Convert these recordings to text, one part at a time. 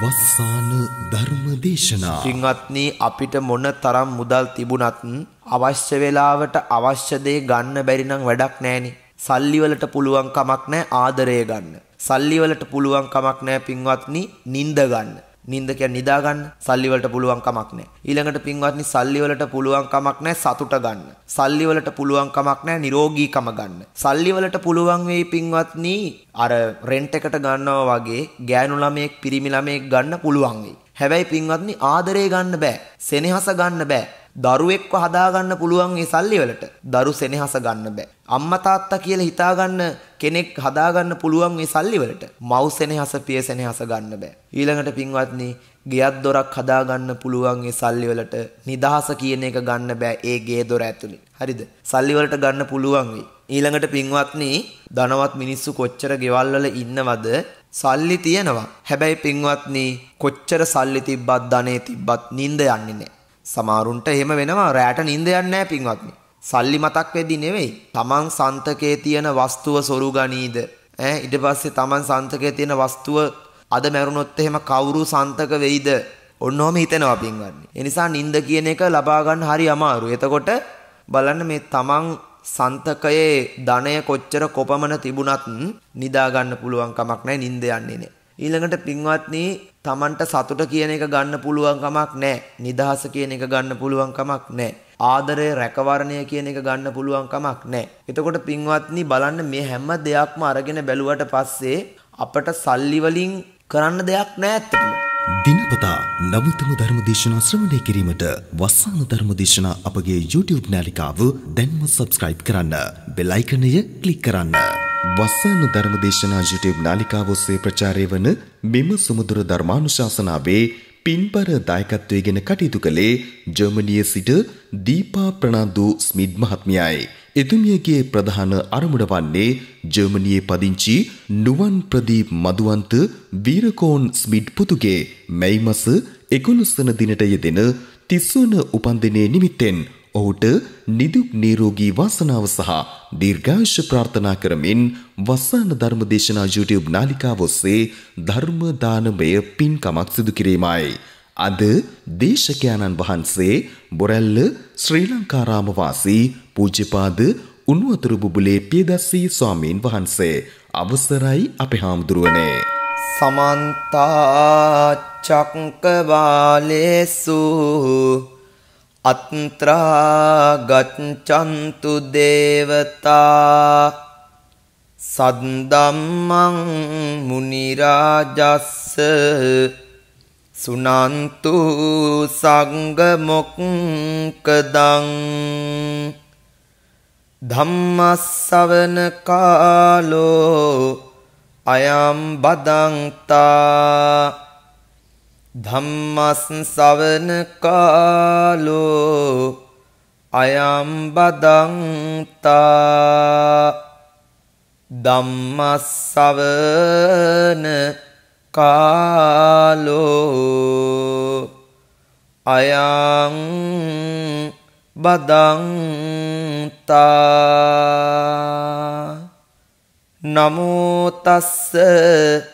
වස්සාන ධර්ම දේශනා සිංහත්නී අපිට මොන තරම් මුදල් තිබුණත් අවශ්‍ය වෙලාවට අවශ්‍ය දේ ගන්න බැරි නම් වැඩක් නෑනි. සල්ලි වලට පුළුවන් කමක් නෑ ආදරය ගන්න. සල්ලි වලට පුළුවන් කමක් නෑ පින්වත්නි නිඳ ගන්න. නින්ද කියන්නේ නිදා ගන්න. සල්ලි වලට පුළුවන් කමක් නැහැ. ඊළඟට පින්වත්නි සල්ලි වලට පුළුවන් කමක් නැහැ සතුට ගන්න. සල්ලි වලට පුළුවන් කමක් නැහැ නිරෝගීකම ගන්න. සල්ලි වලට පුළුවන් වෙයි පින්වත්නි අර රෙන්ට් එකට ගන්නවා වගේ ගෑනු ළමයෙක් පිරිමි ළමයෙක් ගන්න පුළුවන් වෙයි. හැබැයි පින්වත්නි ආදරේ ගන්න බෑ. සෙනෙහස ගන්න බෑ. දරුවෙක්ව හදාගන්න පුළුවන් ඒ සල්ලි වලට දරු සෙනෙහස ගන්න බෑ. අම්මා තාත්තා කියලා හිතාගන්න කෙනෙක් හදාගන්න පුළුවන් ඒ සල්ලි වලට මව් සෙනෙහස පිය සෙනෙහස ගන්න බෑ. ඊළඟට පින්වත්නි ගෙයක් දොරක් හදාගන්න පුළුවන් ඒ සල්ලි වලට නිදහස කියන එක ගන්න බෑ ඒ ගේ දොර ඇතුලේ. හරිද? සල්ලි වලට ගන්න පුළුවන් වෙයි. ඊළඟට පින්වත්නි ධනවත් මිනිස්සු කොච්චර ගෙවල් වල ඉන්නවද සල්ලි තියෙනවා හැබැයි පින්වත්නි කොච්චර සල්ලි තිබ්බත් ධනෙ තිබ්බත් නිින්ද යන්නේ නැහැ සමහරුන්ට එහෙම වෙනවා රැට නිින්ද යන්නේ නැහැ පින්වත්නි. සල්ලි මතක් වෙද්දි නෙවෙයි. Taman සන්තකේ තියෙන වස්තුව සොරු ගනීද? ඈ ඊට පස්සේ Taman සන්තකේ තියෙන වස්තුව අද මැරුණොත් එහෙම කවුරු සන්තක වෙයිද? ඔන්නෝම හිතෙනවා පින්වත්නි. ඒ නිසා නිින්ද කියන එක ලබා ගන්න හරි අමාරු. එතකොට බලන්න මේ Taman සන්තකයේ ධනය කොච්චර කොපමණ තිබුණත් නිදා ගන්න පුළුවන් කමක් නැහැ නිින්ද යන්නේ නේ. ඊළඟට පින්වත්නි තමන්ට සතුට කියන එක ගන්න පුළුවන් කමක් නැහැ. නිදහස කියන එක ගන්න පුළුවන් කමක් නැහැ. ආදරය රැකවරණය කියන එක ගන්න පුළුවන් කමක් නැහැ. එතකොට පින්වත්නි බලන්න මේ හැම දෙයක්ම අරගෙන බැලුවට පස්සේ අපට සල්ලි වලින් කරන්න දෙයක් නැහැ ඇත්තටම. දිනපතා නවතම ධර්ම දේශනා ශ්‍රවණය කිරීමට වස්සාන ධර්ම දේශනා අපගේ YouTube නාලිකාව දැන්ම subscribe කරන්න. බෙල් අයිකනය ක්ලික් කරන්න. වස්සාන ධර්ම දේශනා YouTube නාලිකාව ඔස්සේ ප්‍රචාරය වන මෙම සුමුදුර ධර්මානුශාසනාවේ පින්බර දායකත්වයේගෙන කටයුතු කළේ ජර්මනියේ සිට දීපා ප්‍රනාන්දු ස්මිත් මහත්මියයි. එතුමියගේ ප්‍රධාන අරමුණ වන්නේ ජර්මනියේ පදිංචි නුවන් ප්‍රදීප් මදුවන්ත වීරකෝන් ස්මිත් පුතුගේ මැයි මස 11 වන දිනට යෙදෙන 30 වන උපන්දිනයේ නිමිත්තෙන් ඔහුට නිදුක් නිරෝගී වාසනාව සහ දීර්ඝායුෂ ප්‍රාර්ථනා කරමින් වස්සාන ධර්ම දේශනා YouTube නාලිකාව ඔස්සේ ධර්ම දානමය පින්කමක් සිදු කිරීමයි. අද දේශකයන්න් වහන්සේ බොරැල්ල ශ්‍රී ලංකාරාම වාසී පූජ්‍යපාද උණුවතුරු බුබුලේ පියදස්සී ස්වාමීන් වහන්සේ අවසරයි අපේ හාමුදුරුවනේ සමන්තා චක්කවාලේසු අත්‍රා ගච්ඡන්තු දේවතා සද්දම්මං මුනි රාජස්ස සුනන්තු සංඝ මොක්කදං ධම්මස්සවන කාලෝ අයම් බදන්තා ධම්මස්සවන කාලෝ අයම් බදන්තා ධම්මස්සවන කාලෝ අයං බදන්තා නමෝ තස්ස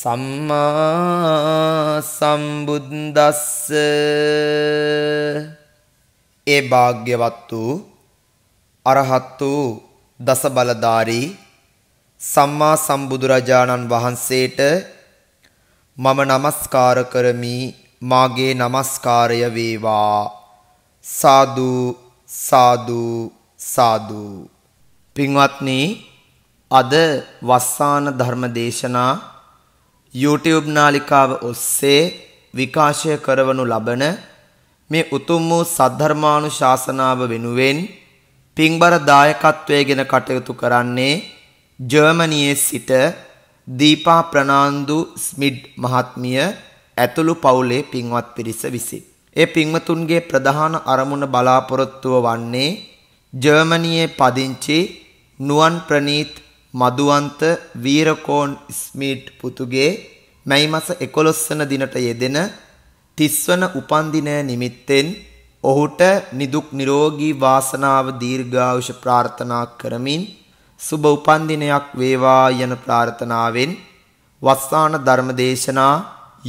සම්මා සම්බුද්දස්ස ඒ භාග්‍යවත් වූ අරහත් වූ දස බලධාරී සම්මා සම්බුදුරජාණන් වහන්සේට මම নমස්කාර කරමි මාගේ নমස්කාරය වේවා සාදු සාදු සාදු පින්වත්නි අද වස්සාන ධර්ම දේශනා YouTube නාලිකාව ඔස්සේ විකාශය කරවනු ලබන මේ උතුම් වූ සද්ධර්මානුශාසනාව වෙනුවෙන් පින්බර දායකත්වයේගෙන කටයුතු කරන්නේ ජර්මනියේ සිට දීපා ප්‍රනාන්දු ස්මිඩ් මහත්මිය ඇතුළු පවුලේ පින්වත් පිරිස විසින්. ඒ පින්වතුන්ගේ ප්‍රධාන අරමුණ බලාපොරොත්තුව වන්නේ ජර්මනියේ පදිංචි නුවන් ප්‍රනීත් මදුවන්ත වීරකෝන් ස්මීට් පුතුගේ මැයි මස 11 වන දිනට යෙදෙන 30 වන උපන්දිනය නිමිත්තෙන් ඔහුට නිදුක් නිරෝගී වාසනාව දීර්ඝායුෂ ප්‍රාර්ථනා කරමින් සුබ උපන්දිනයක් වේවා යන ප්‍රාර්ථනාවෙන් වස්සාන ධර්මදේශනා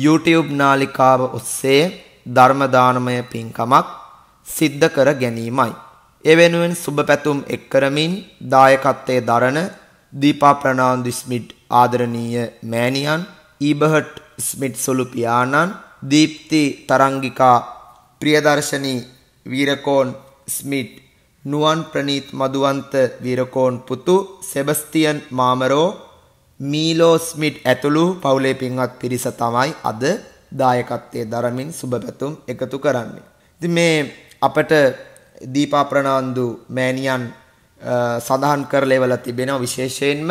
YouTube නාලිකාව ඔස්සේ ධර්ම දානමය පින්කමක් සිද්ධ කර ගැනීමයි. ඒ වෙනුවෙන් සුබ පැතුම් එක් කරමින් දායකත්වයේ දරන දීපා ප්‍රනාන්දු ස්මිට් ආදරණීය මෑණියන් ඊබර්ට් ස්මිට් සොළු පියාණන් දීප්ති තරංගිකා ප්‍රියදර්ශනී වීරකෝන් ස්මිට් නුවන් ප්‍රනීත් මදුවන්ත වීරකෝන් පුතු සෙබස්තියන් මාමරෝ මීලෝ ස්මිට් ඇතුළු පවුලේ පින්වත් පිරිස තමයි අද දායකත්වයේ දරමින් සුබපැතුම් එකතු කරන්නේ. ඉතින් මේ අපට දීපා ප්‍රනාන්දු මෑණියන් සඳහන් කරලේවල තිබෙනවා විශේෂයෙන්ම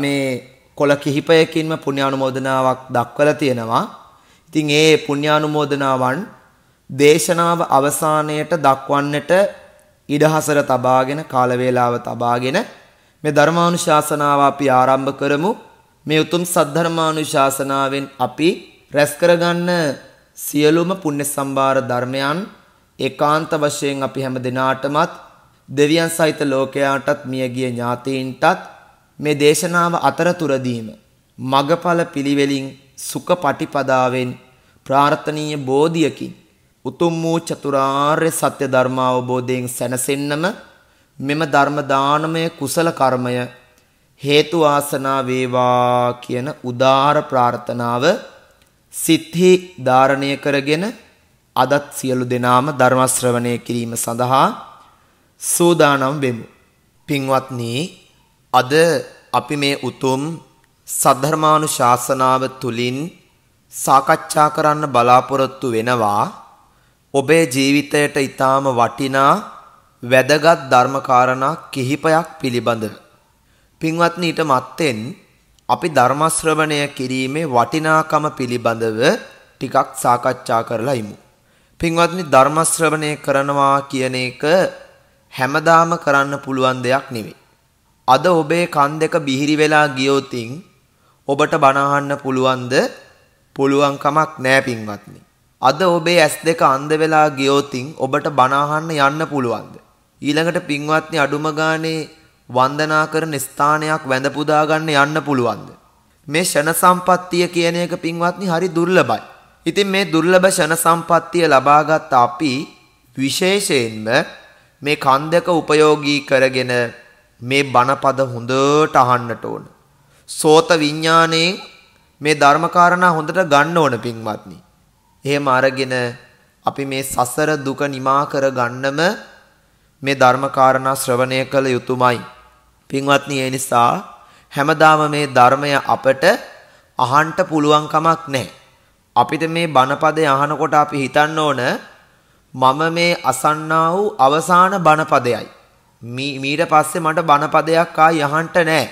මේ කොළ කිහිපයකින්ම පුණ්‍යානුමෝදනාවක් දක්වලා තියෙනවා. ඉතින් ඒ පුණ්‍යානුමෝදනාවන් දේශනාව අවසානයට දක්වන්නට ඉඩහසර තබාගෙන කාලවේලාව තබාගෙන මේ ධර්මානුශාසනාව අපි ආරම්භ කරමු මේ උතුම් සද්ධර්මානුශාසනාවෙන් අපි රැස් කරගන්න සියලුම පුණ්‍ය සම්භාර ධර්මයන් ඒකාන්ත වශයෙන් අපි හැම දිනාටමත් දෙවියන් සහිත ලෝකයාටත් මියගිය ඥාතීන්ටත් මේ දේශනාව අතරතුරදීම මගඵල පිළිවෙලින් සුඛ පටිපදාවෙන් ප්‍රාර්ථනීය බෝධියකින් උතුම් වූ චතුරාර්ය සත්‍ය ධර්ම අවබෝධයෙන් සැනසෙන්නම මෙම ධර්ම දානමය කුසල කර්මය හේතු ආසනා වේවා කියන උදාාර ප්‍රාර්ථනාව සිත්හි ධාරණය කරගෙන අදත් සියලු දෙනාම ධර්ම ශ්‍රවණය කිරීම සඳහා සූදානම් වෙමු. පින්වත්නි, අද අපි මේ උතුම් සද්ධර්මානුශාසනාව තුලින් සාකච්ඡා කරන්න බලාපොරොත්තු වෙනවා ඔබේ ජීවිතයට ඊටාම වටිනා වැදගත් ධර්මකාරණා කිහිපයක් පිළිබඳව. පින්වත්නි ඊට මත්තෙන් අපි ධර්ම ශ්‍රවණය කිරීමේ වටිනාකම පිළිබඳව ටිකක් සාකච්ඡා කරලා ඉමු. පින්වත්නි ධර්ම ශ්‍රවණය කරනවා කියන එක හැමදාම කරන්න පුළුවන් දෙයක් නෙවෙයි. අද ඔබේ කන් දෙක බිහිරි වෙලා ගියොතින් ඔබට බනහන්න පුළුවන්ද? පුළුවන් කමක් නෑ පින්වත්නි. අද ඔබේ ඇස් දෙක අන්ධ වෙලා ගියොතින් ඔබට බනහන්න යන්න පුළුවන්ද? ඊළඟට පින්වත්නි අඩුම ගානේ වන්දනා කරන ස්ථානයක් වැඳ පුදා ගන්න යන්න පුළුවන්ද? මේ ෂණ සම්පත්තිය කියන එක පින්වත්නි හරි දුර්ලභයි. ඉතින් මේ දුර්ලභ ෂණ සම්පත්තිය ලබාගත් අපි විශේෂයෙන්ම මේ කන් දෙක උපයෝගී කරගෙන මේ බණපද හොඳට අහන්නට ඕන. සෝත විඥාණයෙන් මේ ධර්මකාරණා හොඳට ගන්න ඕන පින්වත්නි. එහෙම අරගෙන අපි මේ සසර දුක නිමා කර ගන්නම මේ ධර්මකාරණා ශ්‍රවණය කළ යුතුයමයි. පින්වත්නි ඒ නිසා හැමදාම මේ ධර්මය අපට අහන්න පුළුවන් කමක් නැහැ. අපිට මේ බණපදේ අහනකොට අපි හිතන්න ඕන මම මේ අසන්නා වූ අවසාන බණපදයයි. මීට පස්සේ මට බණපදයක් ආ යහන්ට නෑ.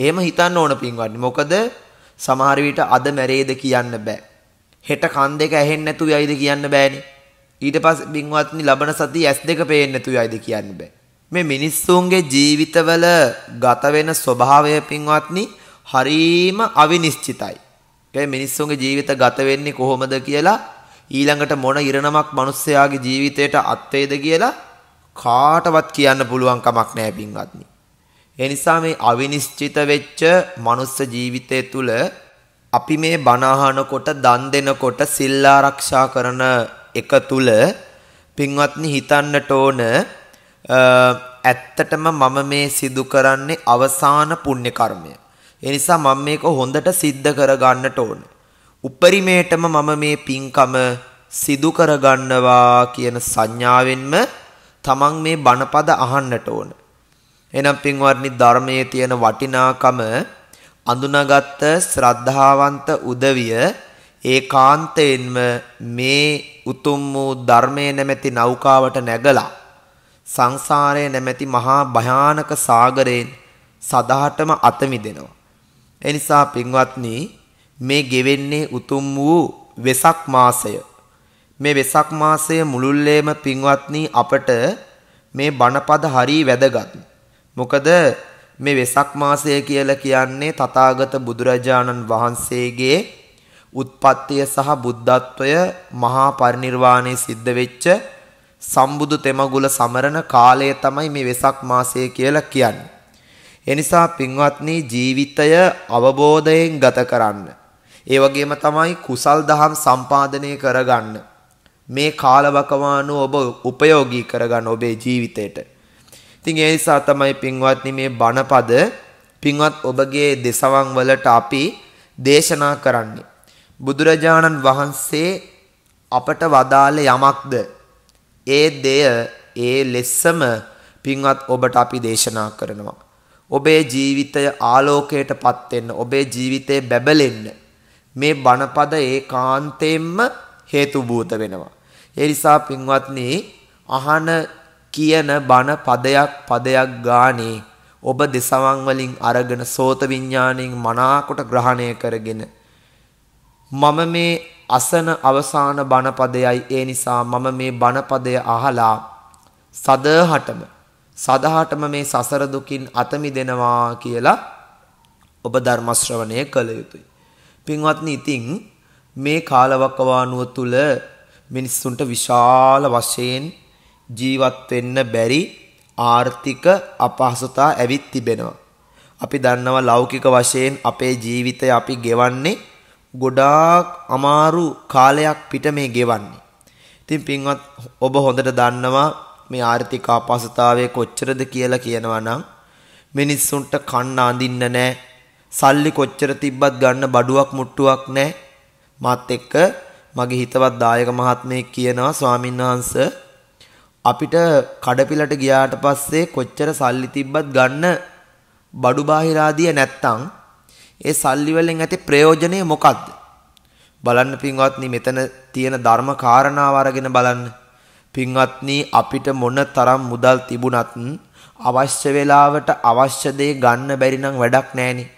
එහෙම හිතන්න ඕන පින්වත්නි. මොකද සමහර විට අද මැරේද කියන්න බෑ. හෙට කන් දෙක ඇහෙන්නේ නැතු යයිද කියන්න බෑනේ. ඊට පස්සේ පින්වත්නි ලබන සතිය ඇස් දෙක පේන්නේ නැතු යයිද කියන්න බෑ. මේ මිනිස්සුන්ගේ ජීවිතවල ගත වෙන ස්වභාවය පින්වත්නි හරීම අවිනිශ්චිතයි. ඒ මිනිස්සුන්ගේ ජීවිත ගත වෙන්නේ කොහොමද කියලා ඊළඟට මොන ඉරණමක් මිනිස්සයාගේ ජීවිතයට අත් වේද කියලා කාටවත් කියන්න පුළුවන් කමක් නැහැ පින්වත්නි. ඒ නිසා මේ අවිනිශ්චිත වෙච්ච මනුස්ස ජීවිතය තුළ අපි මේ බණ අහනකොට දන් දෙනකොට සිල් ආරක්ෂා කරන එක තුළ පින්වත්නි හිතන්නට ඕන ඇත්තටම මම මේ සිදු කරන්නේ අවසාන පුණ්‍ය කර්මය. ඒ නිසා මම මේක හොඳට සිද්ධ කර ගන්නට ඕන. උපරිමේටම මම මේ පින්කම සිදු කරගන්නවා කියන සංඥාවෙන්ම තමන් මේ බණපද අහන්නට ඕන. එහෙනම් පින්වත්නි ධර්මයේ තියෙන වටිනාකම අඳුනාගත් ශ්‍රද්ධාවන්ත උදවිය ඒකාන්තයෙන්ම මේ උතුම් වූ ධර්මයේ නැමැති නෞකාවට නැගලා සංසාරයේ නැමැති මහා භයානක සාගරයෙන් සදාටම අත මිදෙනවා. එනිසා පින්වත්නි මේ ගෙවෙන්නේ උතුම් වූ වෙසක් මාසය මේ වෙසක් මාසය මුළුල්ලේම පින්වත්නි අපට මේ බණපද හරි වැදගත් මොකද මේ වෙසක් මාසය කියලා කියන්නේ තථාගත බුදුරජාණන් වහන්සේගේ උත්පත්තිය සහ බුද්ධත්වය මහා පරිනිර්වාණය සිද්ධ වෙච්ච සම්බුදු තෙමගුල සමරන කාලය තමයි මේ වෙසක් මාසය කියලා කියන්නේ. එනිසා පින්වත්නි ජීවිතය අවබෝධයෙන් ගත කරන්න. ඒ වගේම තමයි කුසල් දහම් සම්පාදනය කරගන්න. මේ කාලවකවානුව ඔබ උපයෝගී කරගන්න ඔබේ ජීවිතයට. ඉතින් ඒ නිසා තමයි පින්වත්නි මේ බණපද පින්වත් ඔබගේ දෙසවන් වලට අපි දේශනා කරන්නේ. බුදුරජාණන් වහන්සේ අපට වදාළ යමක්ද ඒ දෙය ඒ ලෙස්සම පින්වත් ඔබට අපි දේශනා කරනවා. ඔබේ ජීවිතය ආලෝකයට පත් වෙන්න ඔබේ ජීවිතේ බැබලෙන්න මේ බණපද ඒකාන්තයෙන්ම හේතුබූත වෙනවා. ඒ නිසා පින්වත්නි අහන කියන බණ පදයක් පදයක් ගානේ ඔබ දෙසවන් වලින් අරගෙන සෝත විඥාණයෙන් මනාකොට ග්‍රහණය කරගෙන මම මේ අසන අවසාන බණපදයයි ඒ නිසා මම මේ බණපදය අහලා සදහටම සදහටම මේ සසර දුකින් අත මිදෙනවා කියලා ඔබ ධර්ම ශ්‍රවණය කළ යුතුයි පින්වත්නි ඉතින් මේ කාලවකවානුව තුල මිනිස්සුන්ට විශාල වශයෙන් ජීවත් වෙන්න බැරි ආර්ථික අපහසුතා ඇවිත් තිබෙනවා. අපි දන්නවා ලෞකික වශයෙන් අපේ ජීවිතය අපි ගෙවන්නේ ගොඩාක් අමාරු කාලයක් පිට මේ ගෙවන්නේ. ඉතින් පින්වත් ඔබ හොඳට දන්නවා මේ ආර්ථික අපහසුතාවය කොච්චරද කියලා කියනවා නම් මිනිස්සුන්ට කන්න අඳින්න නැහැ සල්ලි කොච්චර තිබ්බත් ගන්න බඩුවක් මුට්ටුවක් නැහැ. මාත් එක්ක මගේ හිතවත් දායක මහත්මයෙක් කියනවා ස්වාමීන් වහන්ස අපිට කඩපිලට ගියාට පස්සේ කොච්චර සල්ලි තිබ්බත් ගන්න බඩු බාහිරාදිය නැත්තම් ඒ සල්ලි වලින් ඇති ප්‍රයෝජනය මොකද්ද? බලන්න පින්වත්නි මෙතන තියෙන ධර්ම කාරණාව අරගෙන බලන්න. පින්වත්නි අපිට මොන තරම් මුදල් තිබුණත් අවශ්‍ය වෙලාවට අවශ්‍ය දේ ගන්න බැරි නම් වැඩක් නැහනේ.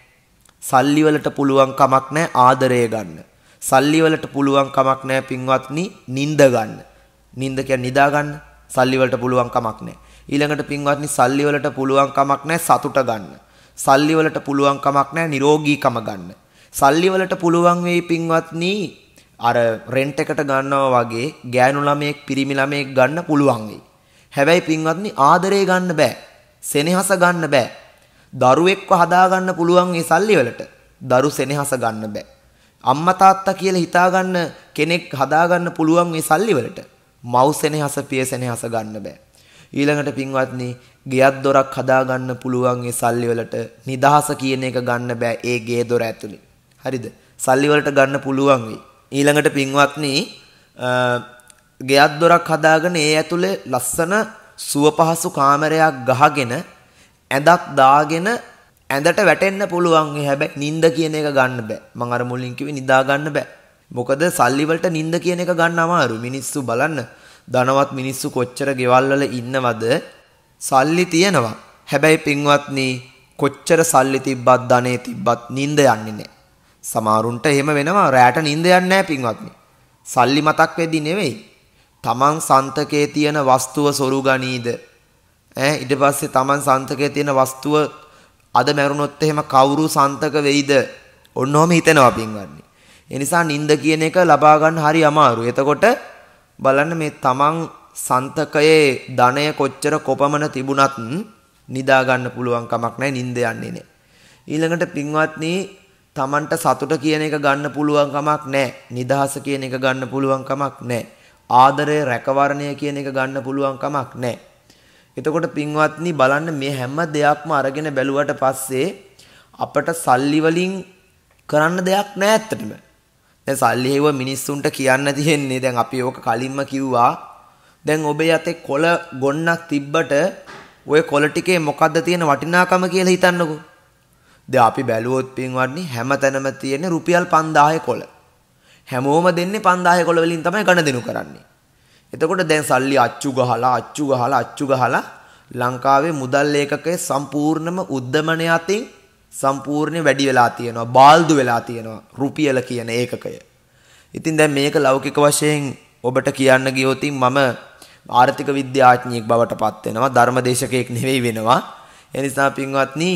සල්ලි වලට පුළුවන් කමක් නැහැ ආදරය ගන්න. සල්ලි වලට පුළුවන් කමක් නැහැ පින්වත්නි නිින්ද ගන්න. නිින්ද කියන්නේ නිදා ගන්න. සල්ලි වලට පුළුවන් කමක් නැහැ. ඊළඟට පින්වත්නි සල්ලි වලට පුළුවන් කමක් නැහැ සතුට ගන්න. සල්ලි වලට පුළුවන් කමක් නැහැ නිරෝගීකම ගන්න. සල්ලි වලට පුළුවන් වෙයි පින්වත්නි අර රෙන්ට් එකට ගන්නවා වගේ ගෑනු ළමයෙක් පිරිමි ළමයෙක් ගන්න පුළුවන් වෙයි. හැබැයි පින්වත්නි ආදරේ ගන්න බෑ. සෙනෙහස ගන්න බෑ. දරුවෙක්ව හදාගන්න පුළුවන් ඒ සල්ලි වලට දරු සෙනෙහස ගන්න බෑ. අම්මා තාත්තා කියලා හිතාගන්න කෙනෙක් හදාගන්න පුළුවන් ඒ සල්ලි වලට මව් සෙනෙහස පිය සෙනෙහස ගන්න බෑ. ඊළඟට පින්වත්නි ගෙයක් දොරක් හදාගන්න පුළුවන් ඒ සල්ලි වලට නිදහස කියන එක ගන්න බෑ ඒ ගේ දොර ඇතුලේ. හරිද? සල්ලි වලට ගන්න පුළුවන් වෙයි. ඊළඟට පින්වත්නි ගෙයක් දොරක් හදාගෙන ඒ ඇතුලේ ලස්සන සුව පහසු කාමරයක් ගහගෙන ඇඳක් දාගෙන ඇඳට වැටෙන්න පුළුවන් හැබැයි නිින්ද කියන එක ගන්න බෑ. මං අර මුලින් කිව්වේ නිදා ගන්න බෑ. මොකද සල්ලි වලට නිින්ද කියන එක ගන්න අමාරු. මිනිස්සු බලන්න ධනවත් මිනිස්සු කොච්චර ගෙවල් වල ඉන්නවද? සල්ලි තියෙනවා. හැබැයි පින්වත්නි කොච්චර සල්ලි තිබ්බත් ධනෙ තිබ්බත් නිින්ද යන්නේ නැහැ. සමහරුන්ට එහෙම වෙනවා. රැට නිින්ද යන්නේ නැහැ පින්වත්නි. සල්ලි මතක් වෙදි නෙවෙයි. තමන් සන්තකේ තියෙන වස්තුව සොරු ගනීද ඈ ඊට පස්සේ Taman සන්තකයේ තියෙන වස්තුව අද මැරුණොත් එහෙම කවුරු සන්තක වෙයිද? ඔන්නෝම හිතනවා පින්වත්නි. ඒ නිසා නිින්ද කියන එක ලබා ගන්න හරි අමාරුයි. එතකොට බලන්න මේ Taman සන්තකයේ ධනය කොච්චර කොපමණ තිබුණත් නිදා ගන්න පුළුවන් කමක් නැහැ නිින්ද යන්නේ නැහැ. ඊළඟට පින්වත්නි තමන්ට සතුට කියන එක ගන්න පුළුවන් කමක් නැහැ. නිදහස කියන එක ගන්න පුළුවන් කමක් නැහැ. ආදරය රැකවරණය කියන එක ගන්න පුළුවන් කමක් නැහැ. එතකොට පින්වත්නි බලන්න මේ හැම දෙයක්ම අරගෙන බැලුවට පස්සේ අපට සල්ලි වලින් කරන්න දෙයක් නෑ ඇත්තටම. දැන් සල්ලි හේව මිනිස්සුන්ට කියන්න තියෙන්නේ දැන් අපි ඕක කලින්ම කිව්වා. දැන් ඔබේ යතේ කොළ ගොන්නක් තිබ්බට ඔය කොළ ටිකේ මොකද්ද තියෙන වටිනාකම කියලා හිතන්නකෝ. දැන් අපි බැලුවොත් පින්වත්නි හැමතැනම තියෙන රුපියල් 5000 කොළ. හැමෝම දෙන්නේ 5000 කොළ වලින් තමයි ගණදෙනු කරන්නේ. එතකොට දැන් සල්ලි අච්චු ගහලා අච්චු ගහලා අච්චු ගහලා ලංකාවේ මුදල් ඒකකයේ සම්පූර්ණම උද්දමනය අතින් සම්පූර්ණ වැඩි වෙලා තියෙනවා බාල්දු වෙලා තියෙනවා රුපියල කියන ඒකකය. ඉතින් දැන් මේක ලෞකික වශයෙන් ඔබට කියන්න ගියොත් මම ආර්ථික විද්‍යාඥයෙක් බවට පත් වෙනවා ධර්මදේශකයෙක් නෙවෙයි වෙනවා. ඒ නිසා පින්වත්නි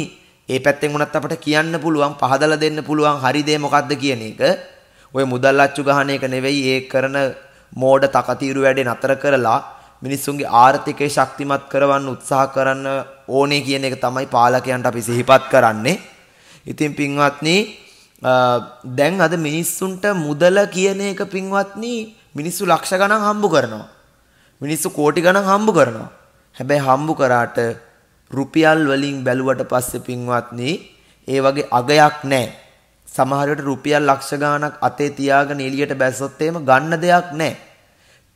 ඒ පැත්තෙන් උනත් අපට කියන්න පුළුවන් පහදලා දෙන්න පුළුවන් හරි දේ මොකද්ද කියන එක. ওই මුදල් අච්චු ගහන එක නෙවෙයි ඒ කරන මෝඩ තකතිරු වැඩේ නතර කරලා මිනිස්සුන්ගේ ආර්ථිකය ශක්තිමත් කරවන්න උත්සාහ කරන්න ඕනේ කියන එක තමයි පාලකයන්ට අපි සිහිපත් කරන්නේ. ඉතින් පින්වත්නි දැන් අද මිනිස්සුන්ට මුදල කියන එක පින්වත්නි මිනිස්සු ලක්ෂ ගණන් හම්බ කරනවා. මිනිස්සු කෝටි ගණන් හම්බ කරනවා. හැබැයි හම්බ කරාට රුපියල් වලින් බැලුවට පස්සේ පින්වත්නි ඒ වගේ අගයක් නැහැ. සමහර විට රුපියල් ලක්ෂ ගාණක් අතේ තියාගෙන එළියට බැස්සොත් එහෙම ගන්න දෙයක් නැහැ.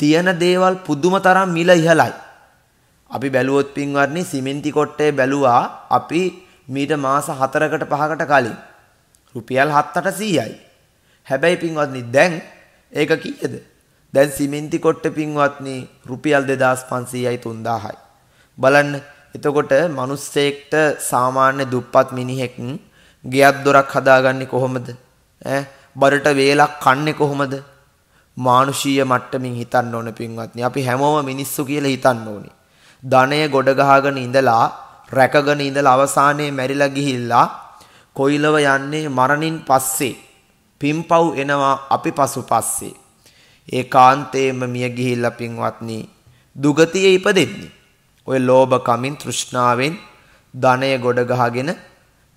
තියෙන දේවල් පුදුම තරම් මිල ඉහළයි. අපි බැලුවොත් පින්වත්නි සිමෙන්ති කොට්ටේ බැලුවා අපි මීට මාස 4කට 5කට කලින් රුපියල් 700යි. හැබැයි පින්වත්නි දැන් ඒක කීයද? දැන් සිමෙන්ති කොට්ටේ පින්වත්නි රුපියල් 2500යි 3000යි. බලන්න එතකොට මිනිස්සෙක්ට සාමාන්‍ය දුප්පත් මිනිහෙක් ගෙයක් දොරක් හදාගන්නේ කොහොමද? ඈ බරට වේලක් කන්නේ කොහොමද? මානුෂීය මට්ටමින් හිතන්න ඕන පින්වත්නි. අපි හැමෝම මිනිස්සු කියලා හිතන්න ඕනේ. ධනය ගොඩ ගහගෙන ඉඳලා රැකගෙන ඉඳලා අවසානයේ මැරිලා ගිහිල්ලා කොයිලව යන්නේ මරණින් පස්සේ. පින්පව් එනවා අපි පසු පස්සේ. ඒ කාන්තේම මිය ගිහිල්ලා පින්වත්නි දුගතියේ ඉපදෙන්නේ. ඔය ලෝභ කමින් තෘෂ්ණාවෙන් ධනය ගොඩ ගහගෙන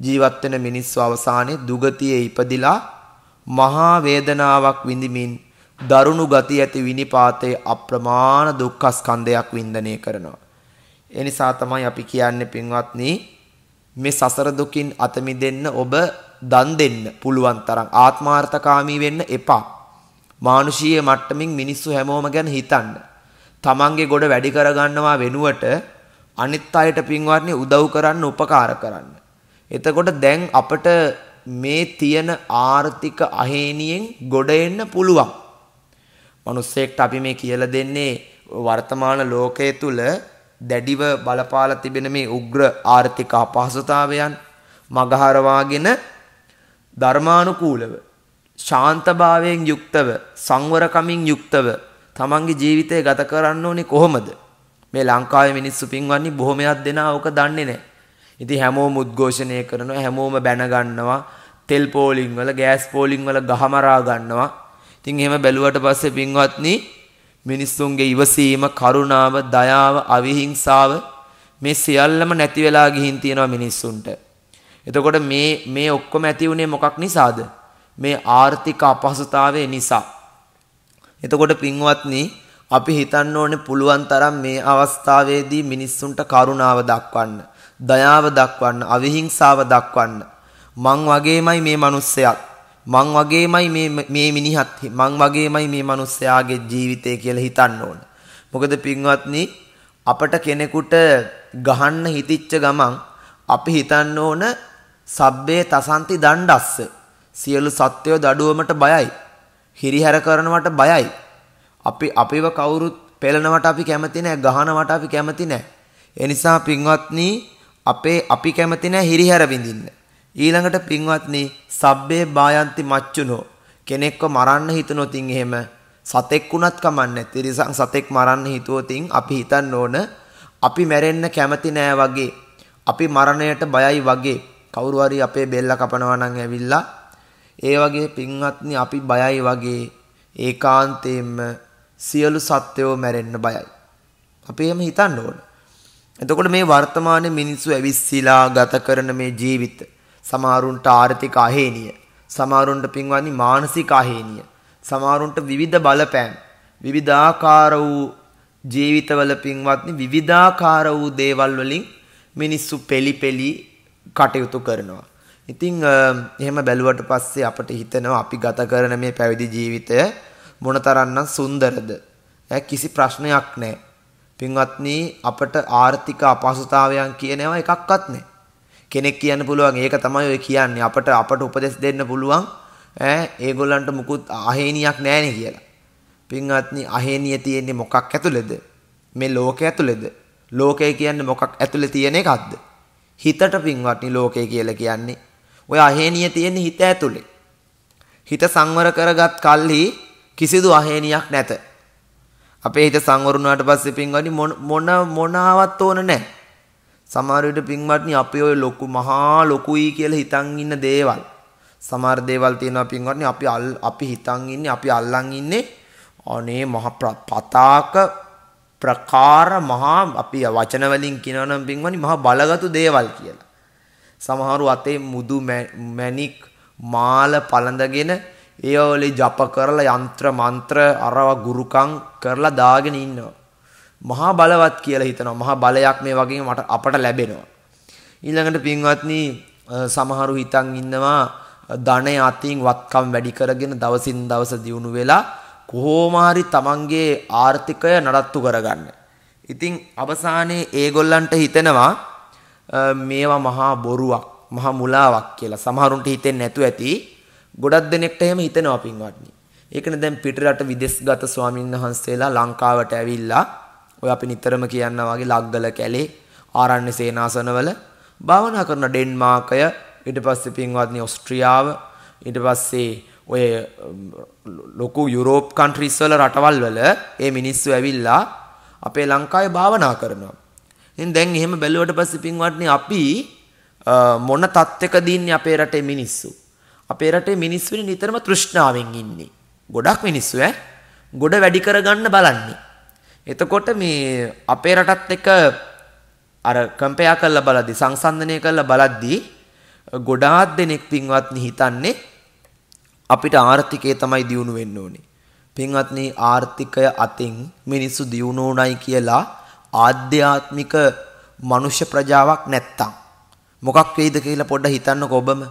ජීවත් වෙන මිනිස්සු අවසානයේ දුගතියේ ඉපදිලා මහා වේදනාවක් විඳිමින් දරුණු ගති ඇති විනිපාතයේ අප්‍රමාණ දුක්ඛ ස්කන්ධයක් වින්දනය කරනවා. ඒ නිසා තමයි අපි කියන්නේ පින්වත්නි මේ සසර දුකින් අත මිදෙන්න ඔබ දන් දෙන්න පුළුවන් තරම් ආත්මාර්ථකාමී වෙන්න එපා. මානුෂීය මට්ටමින් මිනිස්සු හැමෝම ගැන හිතන්න. තමන්ගේ ගොඩ වැඩි කරගන්නවා වෙනුවට අනිත් අයට පින්වත්නි උදව් කරන්න උපකාර කරන්න. එතකොට දැන් අපට මේ තියෙන ආර්ථික අහේනියෙන් ගොඩ එන්න පුළුවන්. මිනිස්සෙක්ට අපි මේ කියලා දෙන්නේ වර්තමාන ලෝකයේ තුල දැඩිව බලපාලා තිබෙන මේ උග්‍ර ආර්ථික අපහසුතාවයන් මගහරවාගෙන ධර්මානුකූලව ශාන්තභාවයෙන් යුක්තව සංවරකමින් යුක්තව තමන්ගේ ජීවිතය ගත කරන්න ඕනේ කොහොමද? මේ ලංකාවේ මිනිස්සු පින්වන්නේ බොහොමයක් දෙනා ඕක දන්නේ නැහැ. ඉති හැමෝම උද්ඝෝෂණය කරනවා හැමෝම බැනගන්නවා තෙල් පෝලිං වල ගෑස් පෝලිං වල ගහමරා ගන්නවා. ඉතින් එහෙම බැලුවට පස්සේ පින්වත්නි මිනිස්සුන්ගේ ඉවසීම, කරුණාව, දයාව, අවිහිංසාව මේ සියල්ලම නැති වෙලා ගිහින් තියෙනවා මිනිස්සුන්ට. එතකොට මේ මේ ඔක්කොම ඇති වුණේ මොකක් නිසාද? මේ ආර්ථික අපහසුතාවය නිසා. එතකොට පින්වත්නි අපි හිතන්න ඕනේ පුළුවන් තරම් මේ අවස්ථාවේදී මිනිස්සුන්ට කරුණාව දක්වන්න. දයාව දක්වන්න අවිහිංසාව දක්වන්න මං වගේමයි මේ මිනිස්සයත් මං වගේමයි මේ මිනිහත් මං වගේමයි මේ මිනිස්සයාගේ ජීවිතය කියලා හිතන්න ඕන. මොකද පින්වත්නි අපට කෙනෙකුට ගහන්න හිතිච්ච ගමන් අපි හිතන්න ඕන සබ්බේ තසන්ති දණ්ඩස්ස. සියලු සත්වයෝ දඩුවමට බයයි. හිරිහැර කරනවට බයයි. අපි අපිව කවුරුත් පෙළනවට අපි කැමති නැහැ, ගහනවට අපි කැමති නැහැ. ඒ නිසා පින්වත්නි අපේ අපි කැමති නැහැ හිරිහැර විඳින්න. ඊළඟට පින්වත්නි සබ්බේ බායන්ති මච්චුනෝ කෙනෙක්ව මරන්න හිතනොතින් එහෙම සතෙක් වුණත් කමන්නේ තිරිසන් සතෙක් මරන්න හිතුවොතින් අපි හිතන්න ඕන අපි මැරෙන්න කැමති නෑ වගේ අපි මරණයට බයයි වගේ කවුරු හරි අපේ බෙල්ල කපනවා නම් ඇවිල්ලා ඒ වගේ පින්වත්නි අපි බයයි වගේ ඒකාන්තයෙන්ම සියලු සත්වයෝ මැරෙන්න බයයි අපි එහෙම හිතන්න ඕන එතකොට මේ වර්තමාන මිනිස්සු ඇවිස්සීලා ගත කරන මේ ජීවිත සමහරුන්ට ආර්ථික අහේනිය, සමහරුන්ට පින්වත්නි මානසික අහේනිය, සමහරුන්ට විවිධ බලපෑම්, විවිධාකාර වූ ජීවිතවල පින්වත්නි විවිධාකාර වූ දේවල් වලින් මිනිස්සු පෙලිපෙලි කටයුතු කරනවා. ඉතින් එහෙම බැලුවට පස්සේ අපට හිතෙනවා අපි ගත කරන මේ පැවිදි ජීවිතය මොනතරම්නම් සුන්දරද? කිසි ප්‍රශ්නයක් නැහැ. පින්වත්නි අපට ආර්ථික අපහසුතාවයන් කියන ඒවා එකක්වත් නැහැ. කෙනෙක් කියන්න පුළුවන් ඒක තමයි ඔය කියන්නේ අපට අපට උපදෙස් දෙන්න පුළුවන් ඈ ඒගොල්ලන්ට මුකුත් අහේනියක් නැහැනේ කියලා. පින්වත්නි අහේනිය තියෙන්නේ මොකක් ඇතුළේද? මේ ලෝකය ඇතුළේද? ලෝකය කියන්නේ මොකක් ඇතුළේ තියෙන එකක්ද? හිතට පින්වත්නි ලෝකය කියලා කියන්නේ ඔය අහේනිය තියෙන්නේ හිත ඇතුළේ. හිත සංවර කරගත් කල්හි කිසිදු අහේනියක් නැත. අපේ හිත සංවරුණාට පස්සේ පින්වත්නි මොන මොනාවත් ඕන නැහැ. සමහර විට පින්වත්නි අපි ඔය ලොකු මහා ලොකුයි කියලා හිතන් ඉන්න දේවල් සමහර දේවල් තියෙනවා පින්වත්නි අපි අපි හිතන් ඉන්නේ අපි අල්ලන් ඉන්නේ අනේ මහ පතාක ප්‍රකාර මහා අපි වචන වලින් කියනවනම් පින්වත්නි මහා බලගත් දේවල් කියලා. සමහරු අතේ මුදු මැණික් මාල පළඳගෙන ඒ ඔලේ ජප කරලා යంత్ర මන්ත්‍ර අරව ගුරුකම් කරලා දාගෙන ඉන්නවා. මහා බලවත් කියලා හිතනවා. මහා බලයක් මේ වගේ මට අපට ලැබෙනවා. ඊළඟට පින්වත්නි සමහරු හිතන් ඉන්නවා ධනය අතින් වත්කම් වැඩි කරගෙන දවසින් දවස දියුණු වෙලා කොහොම හරි තමන්ගේ ආර්ථිකය නඩත්තු කරගන්න. ඉතින් අවසානයේ ඒගොල්ලන්ට හිතෙනවා මේවා මහා බොරුවක්, මහා මුලාවක් කියලා. සමහරුන්ට හිතෙන්නේ නැතු ඇති. ගොඩක් දෙනෙක්ට එහෙම හිතෙනවා පින්වත්නි. ඒකනේ දැන් පිටරට විදේශගත ස්වාමීන් වහන්සේලා ලංකාවට ඇවිල්ලා ඔය අපි නිතරම කියනවා වගේ ලග්ගල කැලේ ආරණ්‍ය සේනාසනවල භාවනා කරන ඩෙන්මාර්කය ඊට පස්සේ පින්වත්නි ඕස්ට්‍රියාව ඊට පස්සේ ඔය ලොකු යුරෝප් කන්ට්‍රීස් වල රටවල් වල මේ මිනිස්සු ඇවිල්ලා අපේ ලංකාවේ භාවනා කරනවා. ඉතින් දැන් එහෙම බැලුවට පස්සේ පින්වත්නි අපි මොන තත්ත්වකදීන්නේ අපේ රටේ මිනිස්සු? අපේ රටේ මිනිස්සුනි නිතරම තෘෂ්ණාවෙන් ඉන්නේ. ගොඩක් මිනිස්සු ඈ ගොඩ වැඩි කරගන්න බලන්නේ. එතකොට මේ අපේ රටත් එක්ක අර කම්පයා කරලා බලද්දි සංසන්දනය කරලා බලද්දි ගොඩාක් දෙනෙක් පින්වත්නි හිතන්නේ අපිට ආර්ථිකය තමයි දියුණු වෙන්න ඕනේ. පින්වත්නි ආර්ථිකය අතින් මිනිස්සු දියුණු උණයි කියලා ආධ්‍යාත්මික මනුෂ්‍ය ප්‍රජාවක් නැත්තම් මොකක් වෙයිද කියලා පොඩ්ඩ හිතන්නකෝ ඔබම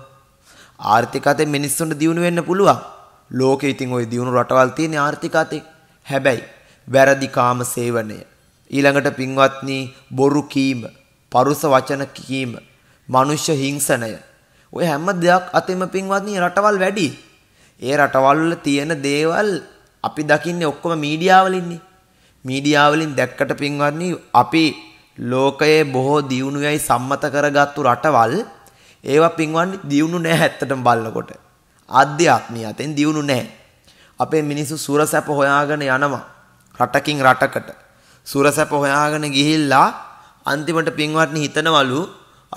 ආර්ථික අතේ මිනිස්සුන්ට දියුණු වෙන්න පුළුවන්. ලෝකෙ ඉතින් ওই දියුණු රටවල් තියෙන ආර්ථික අතේ. හැබැයි වැරදි කාම සේවනය. ඊළඟට පින්වත්නි බොරු කීම, පරුස වචන කීම, මනුෂ්‍ය හිංසනය. ඔය හැම දෙයක් අතෙම පින්වත්නි රටවල් වැඩි. ඒ රටවල් තියෙන දේවල් අපි දකින්නේ ඔක්කොම මීඩියාවලින්නේ. මීඩියාවලින් දැක්කට පින්වත්නි අපි ලෝකයේ බොහෝ දියුණුවයි සම්මත කරගත්තු රටවල් ඒවා පින්වන්නේ දියුණු නැහැ ඇත්තටම බලනකොට. ආධ්‍යාත්මිය අතෙන් දියුණු නැහැ. අපේ මිනිස්සු සුරසැප හොයාගෙන යනවා. රටකින් රටකට. සුරසැප හොයාගෙන ගිහිල්ලා අන්තිමට පින්වත්නි හිතනවලු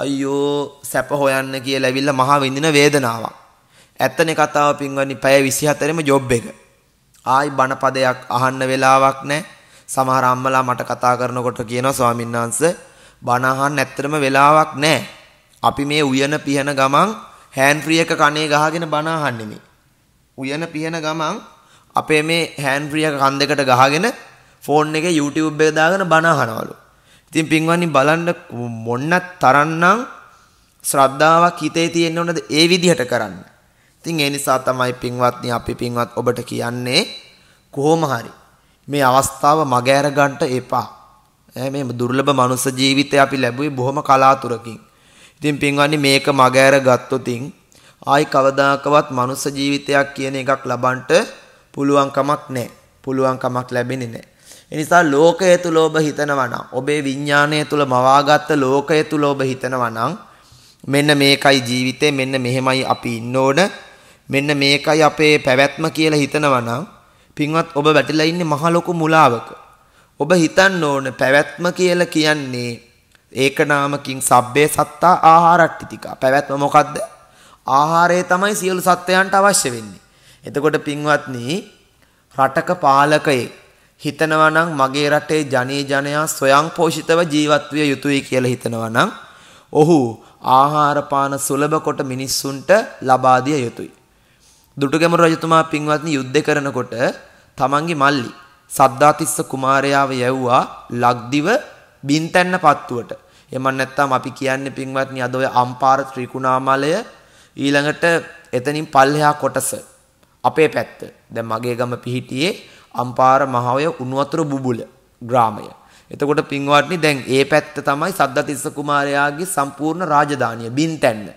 අයියෝ සැප හොයන්න කියලා ඇවිල්ලා මහා විඳින වේදනාවක්. ඇත්තනේ කතාව පින්වත්නි පැය 24ෙම ජොබ් එක. ආයි බණ පදයක් අහන්න වෙලාවක් නැහැ. සමහර අම්මලා මට කතා කරනකොට කියනවා ස්වාමීන් වහන්සේ බණ අහන්න ඇත්තටම වෙලාවක් නැහැ. අපි මේ උයන පිහන ගමන් හෑන් ෆ්‍රී එක කණේ ගහගෙන බණ අහන්නේ මේ. උයන පිහන ගමන් අපේ මේ හෑන් ෆ්‍රී එක කන් දෙකට ගහගෙන ෆෝන් එකේ YouTube එක දාගෙන බණ අහනවලු. ඉතින් පින්වන්නි බලන්න මොන්න තරන්නම් ශ්‍රද්ධාවක් හිතේ තියෙන්න ඕනද ඒ විදිහට කරන්න. ඉතින් ඒ නිසා තමයි පින්වත්නි අපි පින්වත් ඔබට කියන්නේ කොහොම හරි මේ අවස්ථාව මගහැර ගන්නට එපා. මේ දුර්ලභ මනුෂ්‍ය ජීවිතය අපි ලැබුවේ බොහොම කලාතුරකින්. ඉතින් පින්වන්නේ මේක මග ඇර ගත්තොතින් ආයි කවදාකවත් මනුස්ස ජීවිතයක් කියන එකක් ලබන්නට පුළුවන් කමක් නැහැ. පුළුවන් කමක් ලැබෙන්නේ නැහැ. ඒ නිසා ලෝකය තුල ඔබ හිතනවා නම් ඔබේ විඥාණය තුල මවාගත්ත ලෝකය තුල ඔබ හිතනවා නම් මෙන්න මේකයි ජීවිතේ මෙන්න මෙහෙමයි අපි ඉන්න ඕන මෙන්න මේකයි අපේ පැවැත්ම කියලා හිතනවා නම් පින්වත් ඔබ වැටිලා ඉන්නේ මහ ලොකු මුලාවක. ඔබ හිතන්න ඕන පැවැත්ම කියලා කියන්නේ ඒක නාමකින් සබ්බේ සත්තා ආහාරට්ටිතිකා. පැවැත්ම මොකද්ද? ආහාරය තමයි සියලු සත්වයන්ට අවශ්‍ය වෙන්නේ. එතකොට පින්වත්නි රටක පාලකයෙක් හිතනවා නම් මගේ රටේ ජනී ජනයා ස්වයං පෝෂිතව ජීවත් විය යුතුයි කියලා හිතනවා නම් ඔහු ආහාර පාන සුලභ කොට මිනිස්සුන්ට ලබා දිය යුතුයි. දුටුගැමුණු රජතුමා පින්වත්නි යුද්ධ කරනකොට තමන්ගේ මල්ලි සද්දාතිස්ස කුමාරයාව යැව්වා ලක්දිව බින්තැන්න පත්තුවට. එමන් නැත්තම් අපි කියන්නේ පින්වත්නි අද ඔය අම්පාර ත්‍රිකුණාමලය ඊළඟට එතනින් පල්ලෙහා කොටස අපේ පැත්ත. දැන් මගේ ගම පිහිටියේ අම්පාර මහවය උණුවතුර බුබුල ග්‍රාමය. එතකොට පින්වත්නි දැන් ඒ පැත්ත තමයි සද්දතිස්ස කුමාරයාගේ සම්පූර්ණ රාජධානිය බින්තැන්න.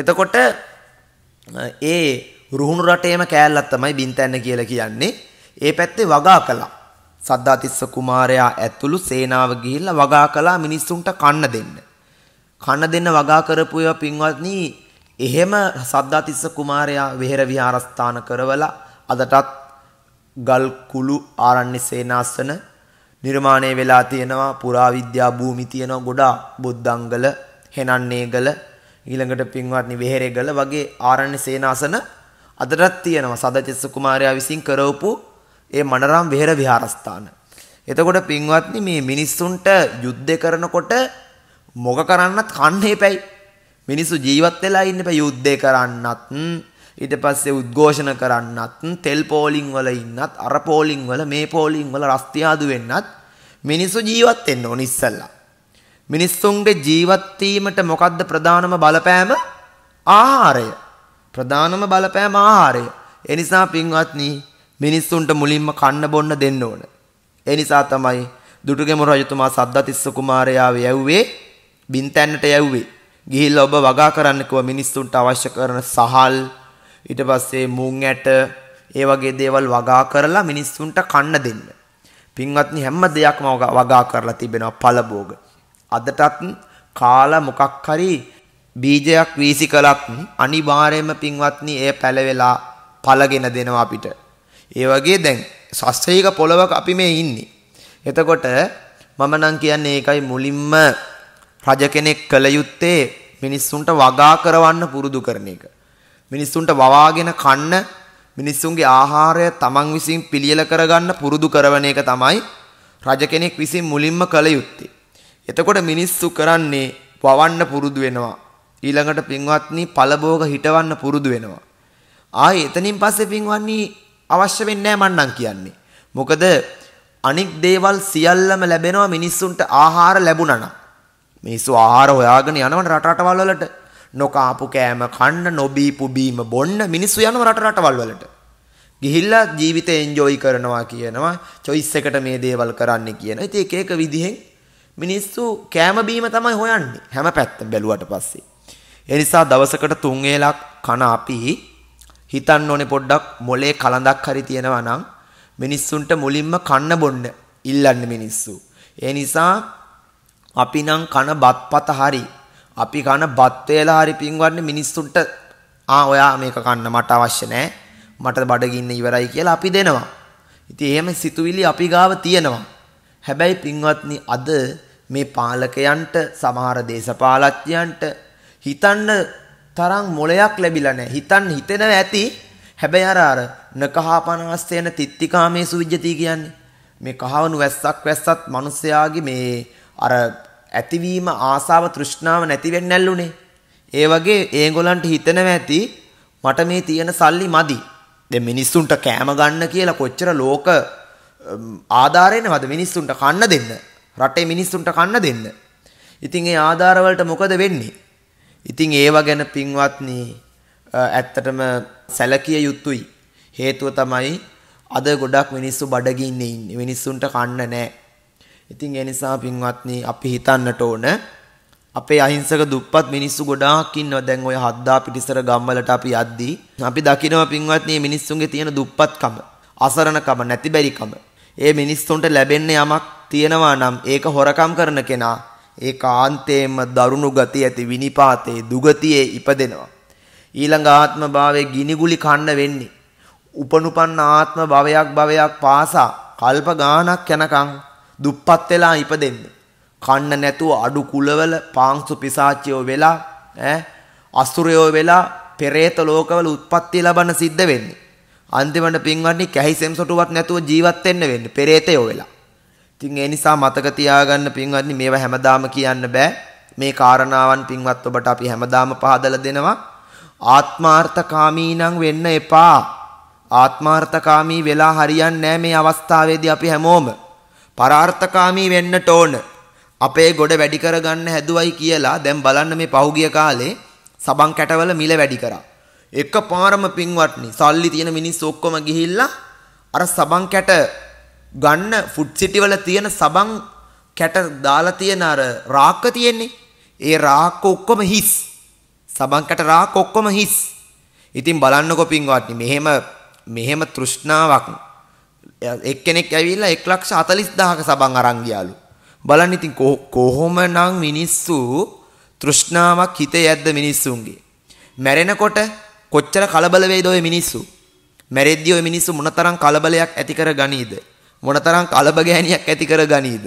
එතකොට ඒ රුහුණු රටේම කෑල්ලක් තමයි බින්තැන්න කියලා කියන්නේ. ඒ පැත්තේ වගා කළා. සද්ධාතිස්ස කුමාරයා ඇතුළු සේනාව ගිහිල්ලා වගා කළා මිනිස්සුන්ට කන්න දෙන්න. කන්න දෙන්න වගා කරපු ඒවා පින්වත්නි එහෙම සද්ධාතිස්ස කුමාරයා වෙහෙර විහාරස්ථාන කරවලා අදටත් ගල් කුළු ආරණ්‍ය සේනාසන නිර්මාණය වෙලා තියෙනවා පුරාවිද්‍යා භූමි තියෙනවා ගොඩාක් බොද්දංගල හෙනන්නේගල ඊළඟට පින්වත්නි වෙහෙරේගල වගේ ආරණ්‍ය සේනාසන අදටත් තියෙනවා සදතිස්ස කුමාරයා විසින් කරවපු ඒ මනරම් වෙහෙර විහාරස්ථාන. එතකොට පින්වත්නි මේ මිනිස්සුන්ට යුද්ධ කරනකොට මොක කරන්නත් කන්න එපැයි. මිනිස්සු ජීවත් වෙලා ඉන්න එපා යුද්ධ කරන්නත් ඊට පස්සේ උද්ඝෝෂණ කරන්නත් තෙල් පෝලිං වල ඉන්නත් අර පෝලිං වල මේ පෝලිං වල රස්තියාදු වෙන්නත් මිනිස්සු ජීවත් වෙන්න ඕන ඉස්සල්ලා. මිනිස්සුන්ගේ ජීවත් වීමට මොකද්ද ප්‍රධානම බලපෑම? ආහාරය. ප්‍රධානම බලපෑම ආහාරය. ඒ නිසා පින්වත්නි මිනිස්සුන්ට මුලින්ම කන්න බොන්න දෙන්න ඕන. ඒ නිසා තමයි දුටුගැමුණු රජතුමා සද්දතිස්ස කුමාරයාව යැව්වේ බින්තැන්නට යැව්වේ. ගිහිල්ලා ඔබ වගා කරන්න කිව්ව මිනිස්සුන්ට අවශ්‍ය කරන සහල් ඊට පස්සේ මුං ඇට ඒ වගේ දේවල් වගා කරලා මිනිස්සුන්ට කන්න දෙන්න. පින්වත්නි හැම දෙයක්ම වගා කරලා තිබෙනවා පළභෝග. අදටත් කාලා මොකක් හරි බීජයක් වීසි කළත් අනිවාර්යයෙන්ම පින්වත්නි එය පැලවෙලා පළගෙන දෙනවා අපිට. ඒ වගේ දැන් සස්ත්‍රීක පොළවක අපි මේ ඉන්නේ. එතකොට මම නම් කියන්නේ ඒකයි මුලින්ම රජ කෙනෙක් කළ යුත්තේ මිනිස්සුන්ට වගා කරවන්න පුරුදු කරන එක. මිනිස්සුන්ට වවාගෙන කන්න මිනිස්සුන්ගේ ආහාරය තමන් විසින් පිළියෙල කරගන්න පුරුදු කරවන එක තමයි රජ කෙනෙක් විසින් මුලින්ම කළ යුත්තේ. එතකොට මිනිස්සු කරන්නේ වවන්න පුරුදු වෙනවා. ඊළඟට පින්වත්නි පළභෝග හිටවන්න පුරුදු වෙනවා. ආයේ එතනින් පස්සේ පින්වත්නි අවශ්‍ය වෙන්නේ නැහැ මන්නම් කියන්නේ. මොකද අනික් දේවල් සියල්ලම ලැබෙනවා මිනිස්සුන්ට ආහාර ලැබුණා නම්. මිනිස්සු ආහාර හොයාගෙන යනවනේ රට රටවල් වලට. නොකාපු කෑම කන්න නොබීපු බීම බොන්න මිනිස්සු යනවා රට රටවල් වලට. ගිහිල්ලා ජීවිතේ එන්ජොයි කරනවා කියනවා. choice එකට මේ දේවල් කරන්න කියන. ඉතින් එක එක විදිහෙන් මිනිස්සු කෑම බීම තමයි හොයන්නේ. හැම පැත්ත බැලුවට පස්සේ. ඒ නිසා දවසකට තුන් වේලක් කන අපි හිතන්න ඕනේ පොඩ්ඩක් මොලේ කලඳක් හරි තියෙනවා නම් මිනිස්සුන්ට මුලින්ම කන්න බොන්න ඉල්ලන්නේ මිනිස්සු. ඒ නිසා අපි නම් කන බත්පත හරි අපි කන බත් වේලා හරි පින්වන්නේ මිනිස්සුන්ට ආ ඔයා මේක කන්න මට අවශ්‍ය නැහැ. මට බඩගින්න ඉවරයි කියලා අපි දෙනවා. ඉතින් එහෙම සිතුවිලි අපි ගාව තියෙනවා. හැබැයි පින්වත්නි අද මේ පාලකයන්ට සමහර දේශපාලඥයන්ට හිතන්න තරම් මොලයක් ලැබිලා නැහැ. හිතන් හිතෙනවා ඇති. හැබැයි අර අර නකහාපනස්සේන තිත්තිකාමේ සුවිජ්ජති කියන්නේ මේ කහවණු වැස්සක් වැස්සත් මිනිස්යාගේ මේ අර ඇතිවීම ආසාව තෘෂ්ණාව නැති වෙන්නැල්ලුනේ. ඒ වගේ ඒගොල්ලන්ට හිතෙනවා ඇති මට මේ තියෙන සල්ලි මදි. දැන් මිනිස්සුන්ට කෑම ගන්න කියලා කොච්චර ලෝක ආධාරයනවද මිනිස්සුන්ට කන්න දෙන්න. රටේ මිනිස්සුන්ට කන්න දෙන්න. ඉතින් ඒ ආධාරවලට මොකද වෙන්නේ? ඉතින් ඒවා ගැන පින්වත්නි ඇත්තටම සැලකිය යුතුයි. හේතුව තමයි අද ගොඩක් මිනිස්සු බඩගින් ඉන්නේ. මිනිස්සුන්ට කන්න නැහැ. ඉතින් ඒ නිසා පින්වත්නි අපි හිතන්නට ඕන අපේ අහිංසක දුප්පත් මිනිස්සු ගොඩාක් ඉන්නවා. දැන් ওই හද්දා පිටිසර ගම්වලට අපි යද්දී අපි දකිනවා පින්වත්නි මිනිස්සුන්ගේ තියෙන දුප්පත්කම, අසරණකම, නැතිබැරිකම. ඒ මිනිස්සුන්ට ලැබෙන්න යමක් තියෙනවා නම් ඒක හොරකම් කරන කෙනා ඒකාන්තයෙන්ම දරුණු ගති ඇති විනිපාතේ දුගතියේ ඉපදෙනවා. ඊළඟ ආත්ම භාවයේ ගිනිගුලි කන්න වෙන්නේ. උපනුපන්න ආත්ම භවයක් භවයක් පාසා කල්ප ගානක් යනකම් දුප්පත් වෙලා ඉපදෙන්නේ. කන්න නැතුව අඩු කුලවල පාංසු පිසාචියෝ වෙලා ඈ අසුරයෝ වෙලා පෙරේත ලෝකවල උත්පත්ති ලබන සිද්ධ වෙන්නේ. අන්තිමට පින්වත්නි කැහිසෙම් සොටුවක් නැතුව ජීවත් වෙන්න වෙන්නේ පෙරේතයෝ වෙලා. ඉතින් ඒ නිසා මතක තියාගන්න පින්වත්නි මේවා හැමදාම කියන්න බෑ. මේ කාරණාවන් පින්වත් ඔබට අපි හැමදාම පහදලා දෙනවා. ආත්මාර්ථකාමී නම් වෙන්න එපා. ආත්මාර්ථකාමී වෙලා හරියන්නේ නැහැ මේ අවස්ථාවේදී අපි හැමෝම. පරාර්ථකාමී වෙන්නට ඕන. අපේ ගොඩ වැඩි කරගන්න හැදුවයි කියලා දැන් බලන්න මේ පහුගිය කාලේ සබන් කැටවල මිල වැඩි කරා. එකපාරම පින්වත්නි සල්ලි තියෙන මිනිස්සු ඔක්කොම ගිහිල්ලා අර සබන් කැට ගන්න ෆුඩ් සිටි වල තියෙන සබන් කැට දාලා තියෙන අර රාක්ක තියෙන්නේ. ඒ රාක්ක ඔක්කොම හිස්. සබන් කැට රාක්ක ඔක්කොම හිස්. ඉතින් බලන්නකො පින්වත්නි මෙහෙම මෙහෙම තෘෂ්ණාවක් එක්කෙනෙක් ඇවිල්ලා 140000ක සබන් අරන් ගියාලු. බලන්න ඉතින් කොහොමනම් මිනිස්සු තෘෂ්ණාවක් හිතේ ඇද්ද මිනිස්සුන්ගේ. මැරෙනකොට කොච්චර කලබල වෙයිද ওই මිනිස්සු? මැරෙද්දී ওই මිනිස්සු මොනතරම් කලබලයක් ඇති කර ගනීද? මොනතරම් කලබ ගෑනියක් ඇති කර ගනීද?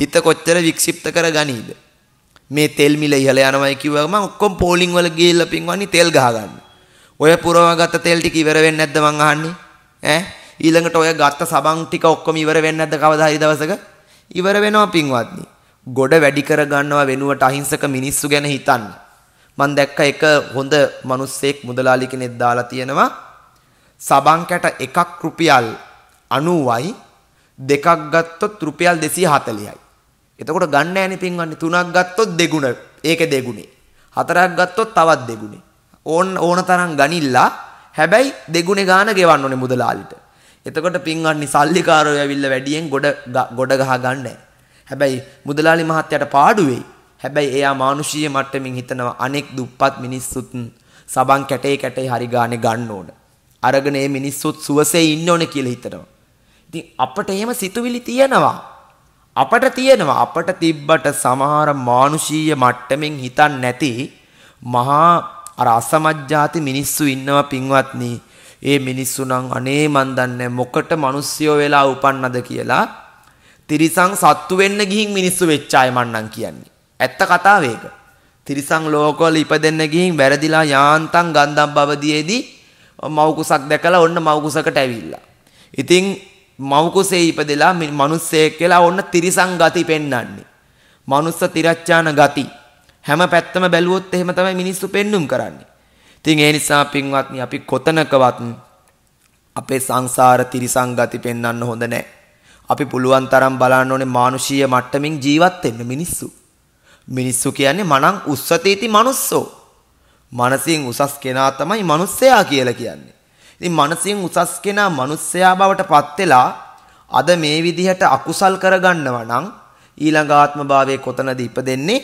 හිත කොච්චර වික්ෂිප්ත කර ගනීද? මේ තෙල් මිල ඉහළ යනවයි කිව්වම ඔක්කොම පෝලිං වල ගිහිල්ලා පින්වන්නේ තෙල් ගහ ගන්න. ඔය පුරවගත්ත තෙල් ටික ඉවර වෙන්නේ නැද්ද මං අහන්නේ? ඈ ඊළඟට ඔය ගත්ත සබන් ටික ඔක්කොම ඉවර වෙන්නේ නැද්ද කවදා හරි දවසක? ඉවර වෙනවා පින්වත්නි. ගොඩ වැඩි කර ගන්නවා වෙනුවට අහිංසක මිනිස්සු ගැන හිතන්න. මං දැක්ක එක හොඳ මිනිස්සෙක් මුදලාලි කෙනෙක් දාලා තියෙනවා. සබන් කැට එකක් රුපියල් 90යි දෙකක් ගත්තොත් රුපියල් 240යි. එතකොට ගන්න නැණි පින්වන්නේ තුනක් ගත්තොත් දෙගුණ. ඒකේ දෙගුණේ. හතරක් ගත්තොත් තවත් දෙගුණේ. ඕන ඕන තරම් ගනිල්ලා හැබැයි දෙගුණේ ගාන ගෙවන්න ඕනේ මුදලාලිට. එතකොට පින්වන්නේ සල්ලිකාරයෝ ඇවිල්ලා වැඩියෙන් ගොඩ ගොඩ ගහ ගන්නෑ. හැබැයි මුදලාලි මහත්තයාට පාඩු වෙයි. හැබැයි එයා මානුෂීය මට්ටමින් හිතනවා අනෙක් දුප්පත් මිනිස්සුත් සබන් කැටේ කැටේ හරි ගානේ ගන්න ඕන. අරගෙන මේ මිනිස්සුත් සුවසේ ඉන්න ඕනේ කියලා හිතනවා. ඉතින් අපට එහෙම සිතුවිලි තියෙනවා. අපට තියෙනවා. අපට තිබ්බට සමහර මානුෂීය මට්ටමින් හිතන්නේ නැති මහා අර අසමජ්ජාති මිනිස්සු ඉන්නවා පින්වත්නි. ඒ මිනිස්සු නම් අනේ මන් දන්නේ මොකට මිනිස්සුયો වෙලා උපන්නද කියලා තිරිසන් සත්තු වෙන්න ගිහින් මිනිස්සු වෙච්ච අය මන්නම් කියන්නේ. ඇත්ත කතාව ඒක. තිරිසන් ලෝකවල ඉපදෙන්න ගිහින් වැරදිලා යාන්තම් ගන්ධම් බවදීයේදී මව් කුසක් දැකලා ඔන්න මව් කුසකට ඇවිල්ලා. ඉතින් මවකුසේ ඉපදෙලා මිනිස්සෙක් කියලා ඔන්න තිරිසන් ගති පෙන්වන්නේ. මනුස්ස තිරච්ඡාන ගති. හැම පැත්තම බැලුවොත් එහෙම තමයි මිනිස්සු පෙන්눔 කරන්නේ. ඉතින් ඒ නිසා පින්වත්නි අපි කොතනකවත් අපේ සංසාර තිරිසන් ගති පෙන්වන්න හොඳ නැහැ. අපි පුළුවන් තරම් බලන්න ඕනේ මානුෂීය මට්ටමින් ජීවත් වෙන්න මිනිස්සු. මිනිස්සු කියන්නේ මනං උස්සතීති මනුස්සෝ. මනසින් උසස් කෙනා තමයි මිනිස්සයා කියලා කියන්නේ. ඉතින් මනසින් උසස් කෙනා මිනිස්සයා බවට පත් වෙලා අද මේ විදිහට අකුසල් කරගන්නවා නම් ඊළඟ ආත්මභාවයේ කොතනද ඉපදෙන්නේ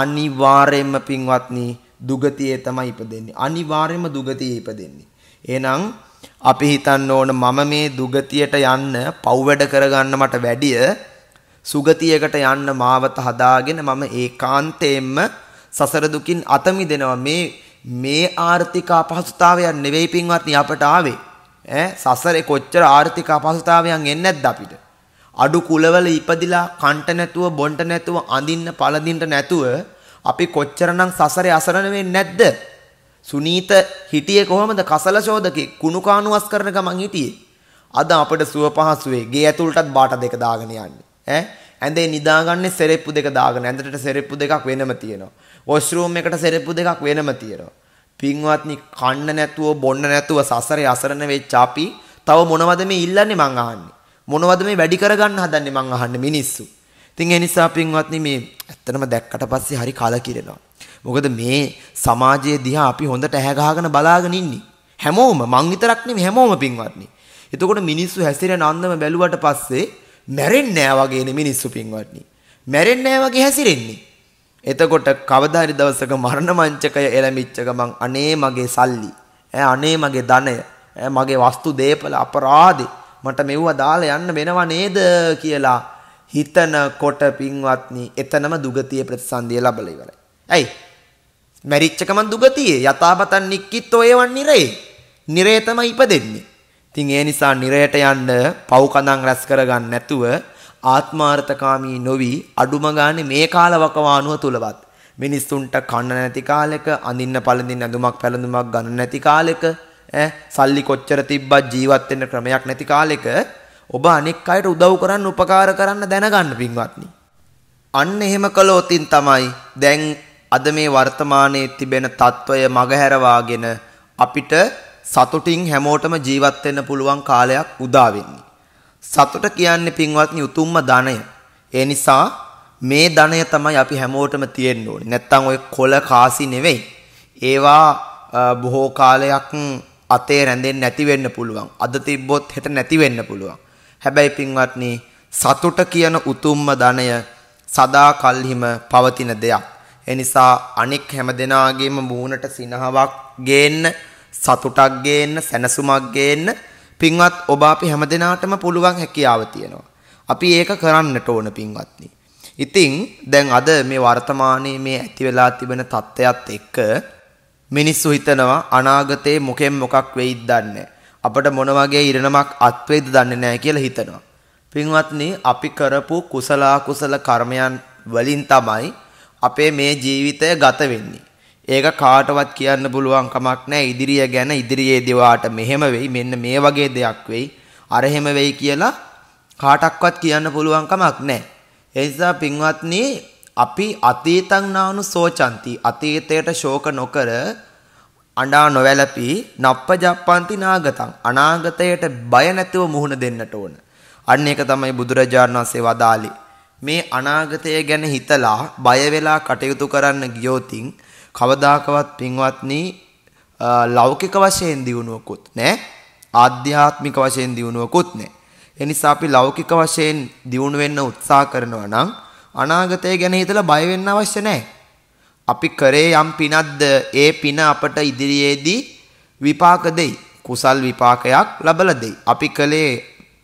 අනිවාර්යයෙන්ම පින්වත්නි දුගතියේ තමයි ඉපදෙන්නේ අනිවාර්යයෙන්ම දුගතියේ ඉපදෙන්නේ එහෙනම් අපි හිතන්න ඕන මම මේ දුගතියට යන්න පව් වැඩ කරගන්න මට වැඩිය සුගතියකට යන්න මාවත හදාගෙන මම ඒකාන්තයෙන්ම සසර දුකින් අත මිදෙනවා මේ මේ ආර්ථික අපහසුතාවයක් නෙවෙයි පින්වත්නි අපට ආවේ. ඈ සසරේ කොච්චර ආර්ථික අපහසුතාවයන් එන්නේ නැද්ද අපිට? අඩු කුලවල ඉපදිලා කන්ට නැතුව බොන්ට නැතුව අඳින්න පළඳින්න නැතුව අපි කොච්චරනම් සසරේ අසරණ වෙන්නේ නැද්ද? සුනීත හිටියේ කොහමද කසල ශෝධකේ කුණු කානුවස් කරන ගමන් හිටියේ. අද අපට සුව පහසුවේ ගේ ඇතුළටත් බාට දෙක දාගෙන යන්නේ. ඈ ඇඳේ නිදාගන්නේ සෙරෙප්පු දෙක දාගෙන ඇඳට සෙරෙප්පු දෙකක් වෙනම තියෙනවා. වොස්රූම් එකට සෙරෙප්පු දෙකක් වෙනම තියෙනවා. පින්වත්නි කන්න නැතුව බොන්න නැතුව සසරේ අසරණ වෙච්ච අපි තව මොනවද මේ ඉල්ලන්නේ මං අහන්නේ. මොනවද මේ වැඩි කරගන්න හදන්නේ මං අහන්නේ මිනිස්සු. ඉතින් ඒ නිසා පින්වත්නි මේ ඇත්තටම දැක්කට පස්සේ හරි කලකිරෙනවා. මොකද මේ සමාජයේ දිහා අපි හොඳට ඇහැ ගහගෙන බලාගෙන ඉන්නේ. හැමෝම මං විතරක් නෙමෙයි හැමෝම පින්වත්නි. එතකොට මිනිස්සු හැසිරෙන අන්දම බැලුවට පස්සේ මැරෙන්නේ නැහැ වගේනේ මිනිස්සු පින්වත්නි. මැරෙන්නේ නැහැ වගේ හැසිරෙන්නේ. එතකොට කවදා හරි දවසක මරණ මංචකය එළමිච්ච ගමන් අනේ මගේ සල්ලි ඈ අනේ මගේ ධනය ඈ මගේ වස්තු දේපල අපරාධේ මට මෙව්ව දාලා යන්න වෙනව නේද කියලා හිතනකොට පින්වත්නි එතනම දුගතිය ප්‍රතිසන්දිය ලැබලා ඉවරයි. ඇයි? මැරිච්ච ගමන් දුගතියේ යථාපතන් නික්කිත් ඔයවන් නිරේ. නිරේ තමයි ඉපදෙන්නේ. ඉතින් ඒ නිසා නිරයට යන්න පව් කඳන් රැස් කරගන්න නැතුව ආත්මාර්ථකාමී නොවි අඩුම ගානේ මේ කාලවකවානුව තුලවත් මිනිස්සුන්ට කන්න නැති කාලෙක අඳින්න පළඳින්න ඇඳුමක් පැළඳුමක් ගන්න නැති කාලෙක ඈ සල්ලි කොච්චර තිබ්බත් ජීවත් වෙන්න ක්‍රමයක් නැති කාලෙක ඔබ අනෙක් අයට උදව් කරන්න උපකාර කරන්න දැනගන්න පින්වත්නි අන්න එහෙම කළොතින් තමයි දැන් අද මේ වර්තමානයේ තිබෙන తত্ত্বය මගහැරවාගෙන අපිට සතුටින් හැමෝටම ජීවත් වෙන්න පුළුවන් කාලයක් උදා වෙන්නේ සතුට කියන්නේ පින්වත්නි උතුම්ම ධනය. ඒ නිසා මේ ධනය තමයි අපි හැමෝටම තියෙන්න ඕනේ. නැත්තම් ඔය කොල කාසි නෙවෙයි. ඒවා බොහෝ කාලයක් අතේ රැඳෙන්නේ නැති වෙන්න පුළුවන්. අද තිබ්බොත් හෙට නැති වෙන්න පුළුවන්. හැබැයි පින්වත්නි සතුට කියන උතුම්ම ධනය සදා කල්හිම පවතින දෙයක්. ඒ නිසා අනෙක් හැමදෙනාගේම මූණට සිනහවක් ගේන්න, සතුටක් ගේන්න, සැනසුමක් ගේන්න පින්වත් ඔබ අපි හැමදෙනාටම පුළුවන් හැකියාව තියෙනවා. අපි ඒක කරන්නට ඕන පින්වත්නි. ඉතින් දැන් අද මේ වර්තමානයේ මේ ඇති වෙලා තිබෙන தත්ත්වයක් එක්ක මිනිස්සු හිතනවා අනාගතේ මොකෙන් මොකක් වෙයිද දන්නේ අපට මොන වගේ ඉරණමක් අත්වේද දන්නේ නැහැ කියලා හිතනවා. පින්වත්නි අපි කරපු කුසලා කුසල කර්මයන් වලින් තමයි අපේ මේ ජීවිතය ගත වෙන්නේ. ඒක කාටවත් කියන්න පුළුවන් කමක් නැහැ ඉදිරිය ගැන ඉදිරියේදී වාට මෙහෙම වෙයි මෙන්න මේ වගේ දෙයක් වෙයි අර එහෙම වෙයි කියලා කාටක්වත් කියන්න පුළුවන් කමක් නැහැ. ඒ නිසා පින්වත්නි අපි අතීතං නානු සෝචಂತಿ අතීතයට ශෝක නොකර අඬා නොවැළපි නප්පජප්පන්ති නාගතං අනාගතයට බය නැතුව මුහුණ දෙන්නට ඕන. අන්න ඒක තමයි බුදුරජාණන් වහන්සේ වදාළේ. මේ අනාගතය ගැන හිතලා බය වෙලා කටයුතු කරන්න ගියොතින් කවදාකවත් පින්වත්නි ලෞකික වශයෙන් දියුණුවකුත් නැහැ. ආධ්‍යාත්මික වශයෙන් දියුණුවකුත් නැහැ. ඒ නිසා අපි ලෞකික වශයෙන් දියුණු වෙන්න උත්සාහ කරනවා නම් අනාගතය ගැන හිතලා බය වෙන්න අවශ්‍ය නැහැ. අපි කරේ යම් පිනක්ද ඒ පින අපට ඉදිරියේදී විපාක දෙයි. කුසල් විපාකයක් ලබලා දෙයි. අපි කලේ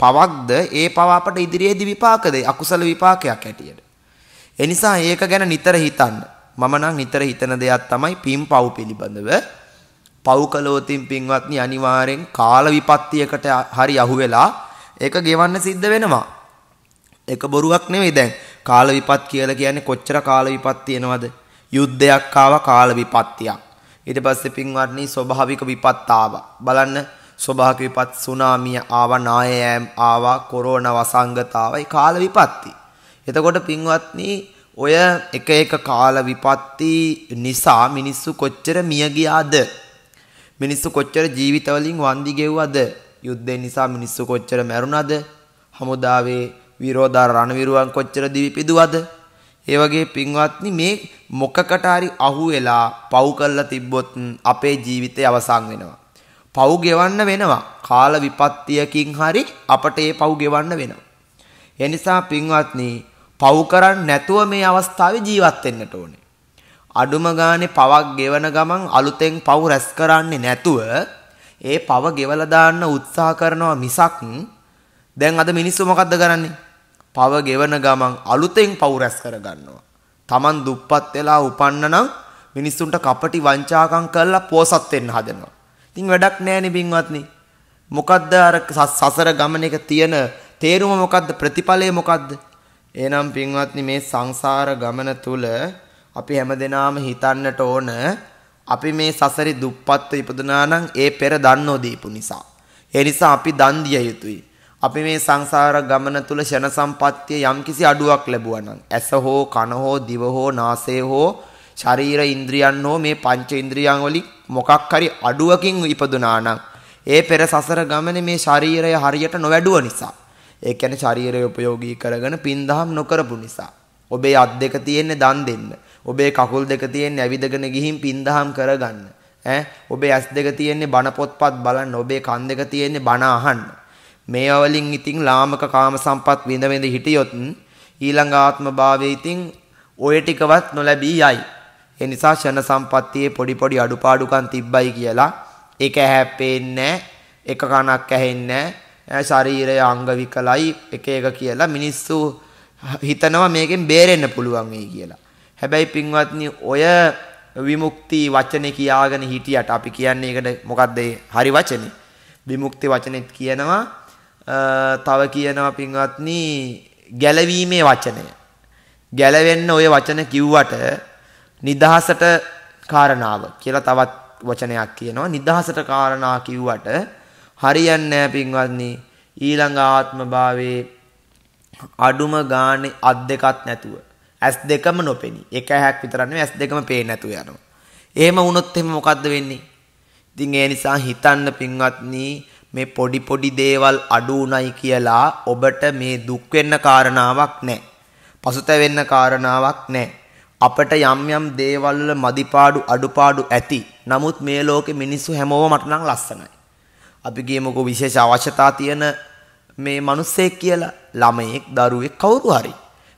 පවක්ද ඒ පව අපට ඉදිරියේදී විපාක දෙයි. අකුසල විපාකයක් ඇටියට. එනිසා ඒක ගැන නිතර හිතන්න. මම නම් නිතර හිතන දෙයක් තමයි පින් පව් පිළිබඳව. පව් කළොතින් පින්වත්නි අනිවාර්යෙන් කාල විපත්තියකට හරි අහු වෙලා ඒක ගෙවන්න සිද්ධ වෙනවා. ඒක බොරුවක් නෙවෙයි දැන්. කාල විපත් කියලා කියන්නේ කොච්චර කාල විපත් තියෙනවද? යුද්ධයක් ආවා කාල විපත්තියක්. ඊට පස්සේ පින්වත්නි ස්වභාවික විපත් ආවා. බලන්න ස්වභාවික විපත් සුනාමිය ආවා නායෑම් ආවා කොරෝනා වසංගත ආවා ඒ කාල විපත්ති. එතකොට පින්වත්නි ඔය එක එක කාල විපත්ති නිසා මිනිස්සු කොච්චර මිය ගියාද? මිනිස්සු කොච්චර ජීවිතවලින් වන්දි ගෙව්වද? යුද්ධය නිසා මිනිස්සු කොච්චර මැරුණද? හමුදාවේ විරෝධා රණවිරුවන් කොච්චර දිවිපිදුවද? ඒ වගේ පින්වත්නි මේ මොකකට හරි අහු වෙලා පව් කරලා තිබ්බොත් අපේ ජීවිතේ අවසන් වෙනවා. පව් ගෙවන්න වෙනවා. කාල විපත්තියකින් හරි අපට ඒ පව් ගෙවන්න වෙනවා. එනිසා පින්වත්නි පව් කරන්නේ නැතුව මේ අවස්ථාවේ ජීවත් වෙන්නට ඕනේ. අඩුම ගානේ පවක් ගෙවන ගමන් අලුතෙන් පව් රැස් කරන්නේ නැතුව ඒ පව ගෙවලා දාන්න උත්සාහ කරනවා මිසක් දැන් අද මිනිස්සු මොකද්ද කරන්නේ? පව ගෙවන ගමන් අලුතෙන් පව් රැස් කරගන්නවා. Taman දුප්පත් වෙලා උපන්න නම් මිනිස්සුන්ට කපටි වංචාකම් කරලා පෝසත් වෙන්න හදනවා. ඉතින් වැඩක් නැහැ බින්වත්නි. මොකද්ද අර සසර ගමන එක තියෙන තේරුම මොකද්ද ප්‍රතිඵලය මොකද්ද? එහෙනම් පින්වත්නි මේ සංසාර ගමන තුල අපි හැමදෙනාම හිතන්නට ඕන අපි මේ සසරි දුප්පත්ව ඉපදුනා නම් ඒ පෙර දන් නොදීපු නිසා. ඒ නිසා අපි දන් දිය යුතුයි. අපි මේ සංසාර ගමන තුල ෂණ සම්පත්තිය යම්කිසි අඩුවක් ලැබුවා නම් ඇස හෝ කන හෝ දිව හෝ නාසය හෝ ශරීර ඉන්ද්‍රියන් හෝ මේ පංච ඉන්ද්‍රියන් වලින් මොකක් හරි අඩුවකින් ඉපදුනා නම් ඒ පෙර සසර ගමනේ මේ ශරීරය හරියට නොවැඩුව නිසා ඒ කියන්නේ ශරීරය උපයෝගී කරගෙන පින් දහම් නොකරපු නිසා. ඔබේ අත් දෙක තියෙන්නේ දන් දෙන්න. ඔබේ කකුල් දෙක තියෙන්නේ ඇවිදගෙන ගිහින් පින් දහම් කරගන්න. ඈ ඔබේ ඇස් දෙක තියෙන්නේ බණ පොත්පත් බලන්න. ඔබේ කන් දෙක තියෙන්නේ බණ අහන්න. මේවා වලින් ඉතින් ලාමක කාම සම්පත් විඳ විඳ හිටියොත් ඊළඟ ආත්ම භාවයේ ඉතින් ඔය ටිකවත් නොලැබී යයි. ඒ නිසා ෂණ සම්පත්තියේ පොඩි පොඩි අඩුපාඩුකම් තිබ්බයි කියලා ඒක හැප්පෙන්නේ නැහැ. එක කණක් ඇහෙන්නේ නැහැ. ශරීරය අංග විකලයි එක එක කියලා මිනිස්සු හිතනවා මේකෙන් බේරෙන්න පුළුවන් වෙයි කියලා. හැබැයි පින්වත්නි ඔය විමුක්ති වචනේ කියාගෙන හිටියට අපි කියන්නේ ඒකට මොකද්ද හරි වචනේ. විමුක්ති වචනේත් කියනවා තව කියනවා පින්වත්නි ගැලවීමේ වචනය. ගැලවෙන්න ওই වචන කිව්වට නිදහසට කාරණාව කියලා තවත් වචනයක් කියනවා. නිදහසට කාරණා කිව්වට හරියන්නේ නැහැ පින්වත්නි. ඊළඟ ආත්ම භාවයේ අඩුම ගානේ අත් දෙකක් නැතුව ඇස් දෙකම නොපෙනී. එක ඇහක් විතරක් නෙවෙයි ඇස් දෙකම පේන්නේ නැතුව යනවා. එහෙම වුණොත් එහෙම මොකද්ද වෙන්නේ? ඉතින් ඒ නිසා හිතන්න පින්වත්නි මේ පොඩි පොඩි දේවල් අඩු උණයි කියලා ඔබට මේ දුක් වෙන්න කාරණාවක් නැහැ. පසුතැවෙන්න කාරණාවක් නැහැ. අපට යම් යම් දේවල් වල මදිපාඩු අඩුපාඩු ඇති. නමුත් මේ ලෝකේ මිනිස්සු හැමෝම මට නම් ලස්සනයි. අපි ගියමුකෝ විශේෂ අවශ්‍යතා තියෙන මේ මිනිස්සෙක් කියලා ළමයෙක් දරුවෙක් කවුරු හරි.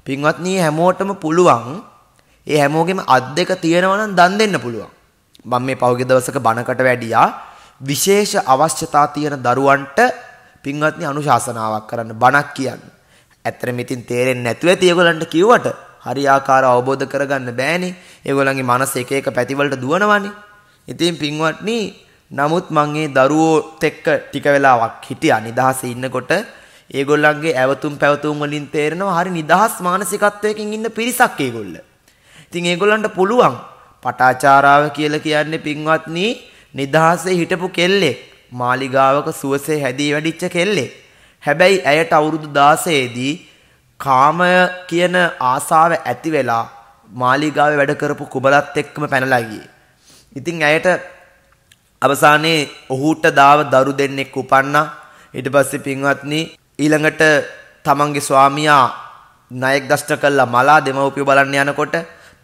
පින්වත්නි හැමෝටම පුළුවන් ඒ හැමෝගෙම අත් දෙක තියෙනවා නම් දන් දෙන්න පුළුවන්. මම මේ පහුගිය දවසක බණකට වැඩියා විශේෂ අවශ්‍යතා තියෙන දරුවන්ට පින්වත්නි අනුශාසනාවක් කරන්න බණක් කියන්න. ඇත්තටම ඉතින් තේරෙන්නේ නැතුව ඇති ඒගොල්ලන්ට කිව්වට හරියාකාරව අවබෝධ කරගන්න බෑනේ. ඒගොල්ලන්ගේ මනස එක එක පැතිවලට දුවනවානේ. ඉතින් පින්වත්නි නමුත් මං ඒ දරුවෝත් එක්ක ටික වෙලාවක් හිටියා නිදහසේ ඉන්නකොට ඒගොල්ලන්ගේ ඇවතුම් පැවතුම් වලින් තේරෙනවා හරි නිදහස් මානසිකත්වයකින් ඉන්න පිරිසක් ඒගොල්ල. ඉතින් ඒගොල්ලන්ට පුළුවන් පටාචාරාව කියලා කියන්නේ පින්වත්නි නිදහසේ හිටපු කෙල්ලෙක් මාලිගාවක සුවසේ හැදී වැඩිච්ච කෙල්ලෙක්. හැබැයි ඇයට අවුරුදු 16 දී කාමය කියන ආසාව ඇති වෙලා මාලිගාවේ වැඩ කරපු කුඹලත් එක්කම පැනලා ගියේ. ඉතින් ඇයට අවසානයේ ඔහුට දාව දරු දෙන්නෙක් උපන්නා. ඊට පස්සේ පින්වත්නි ඊළඟට තමන්ගේ ස්වාමියා ණයක් දෂ්ට කළා මලා දෙමව්පිය බලන්න යනකොට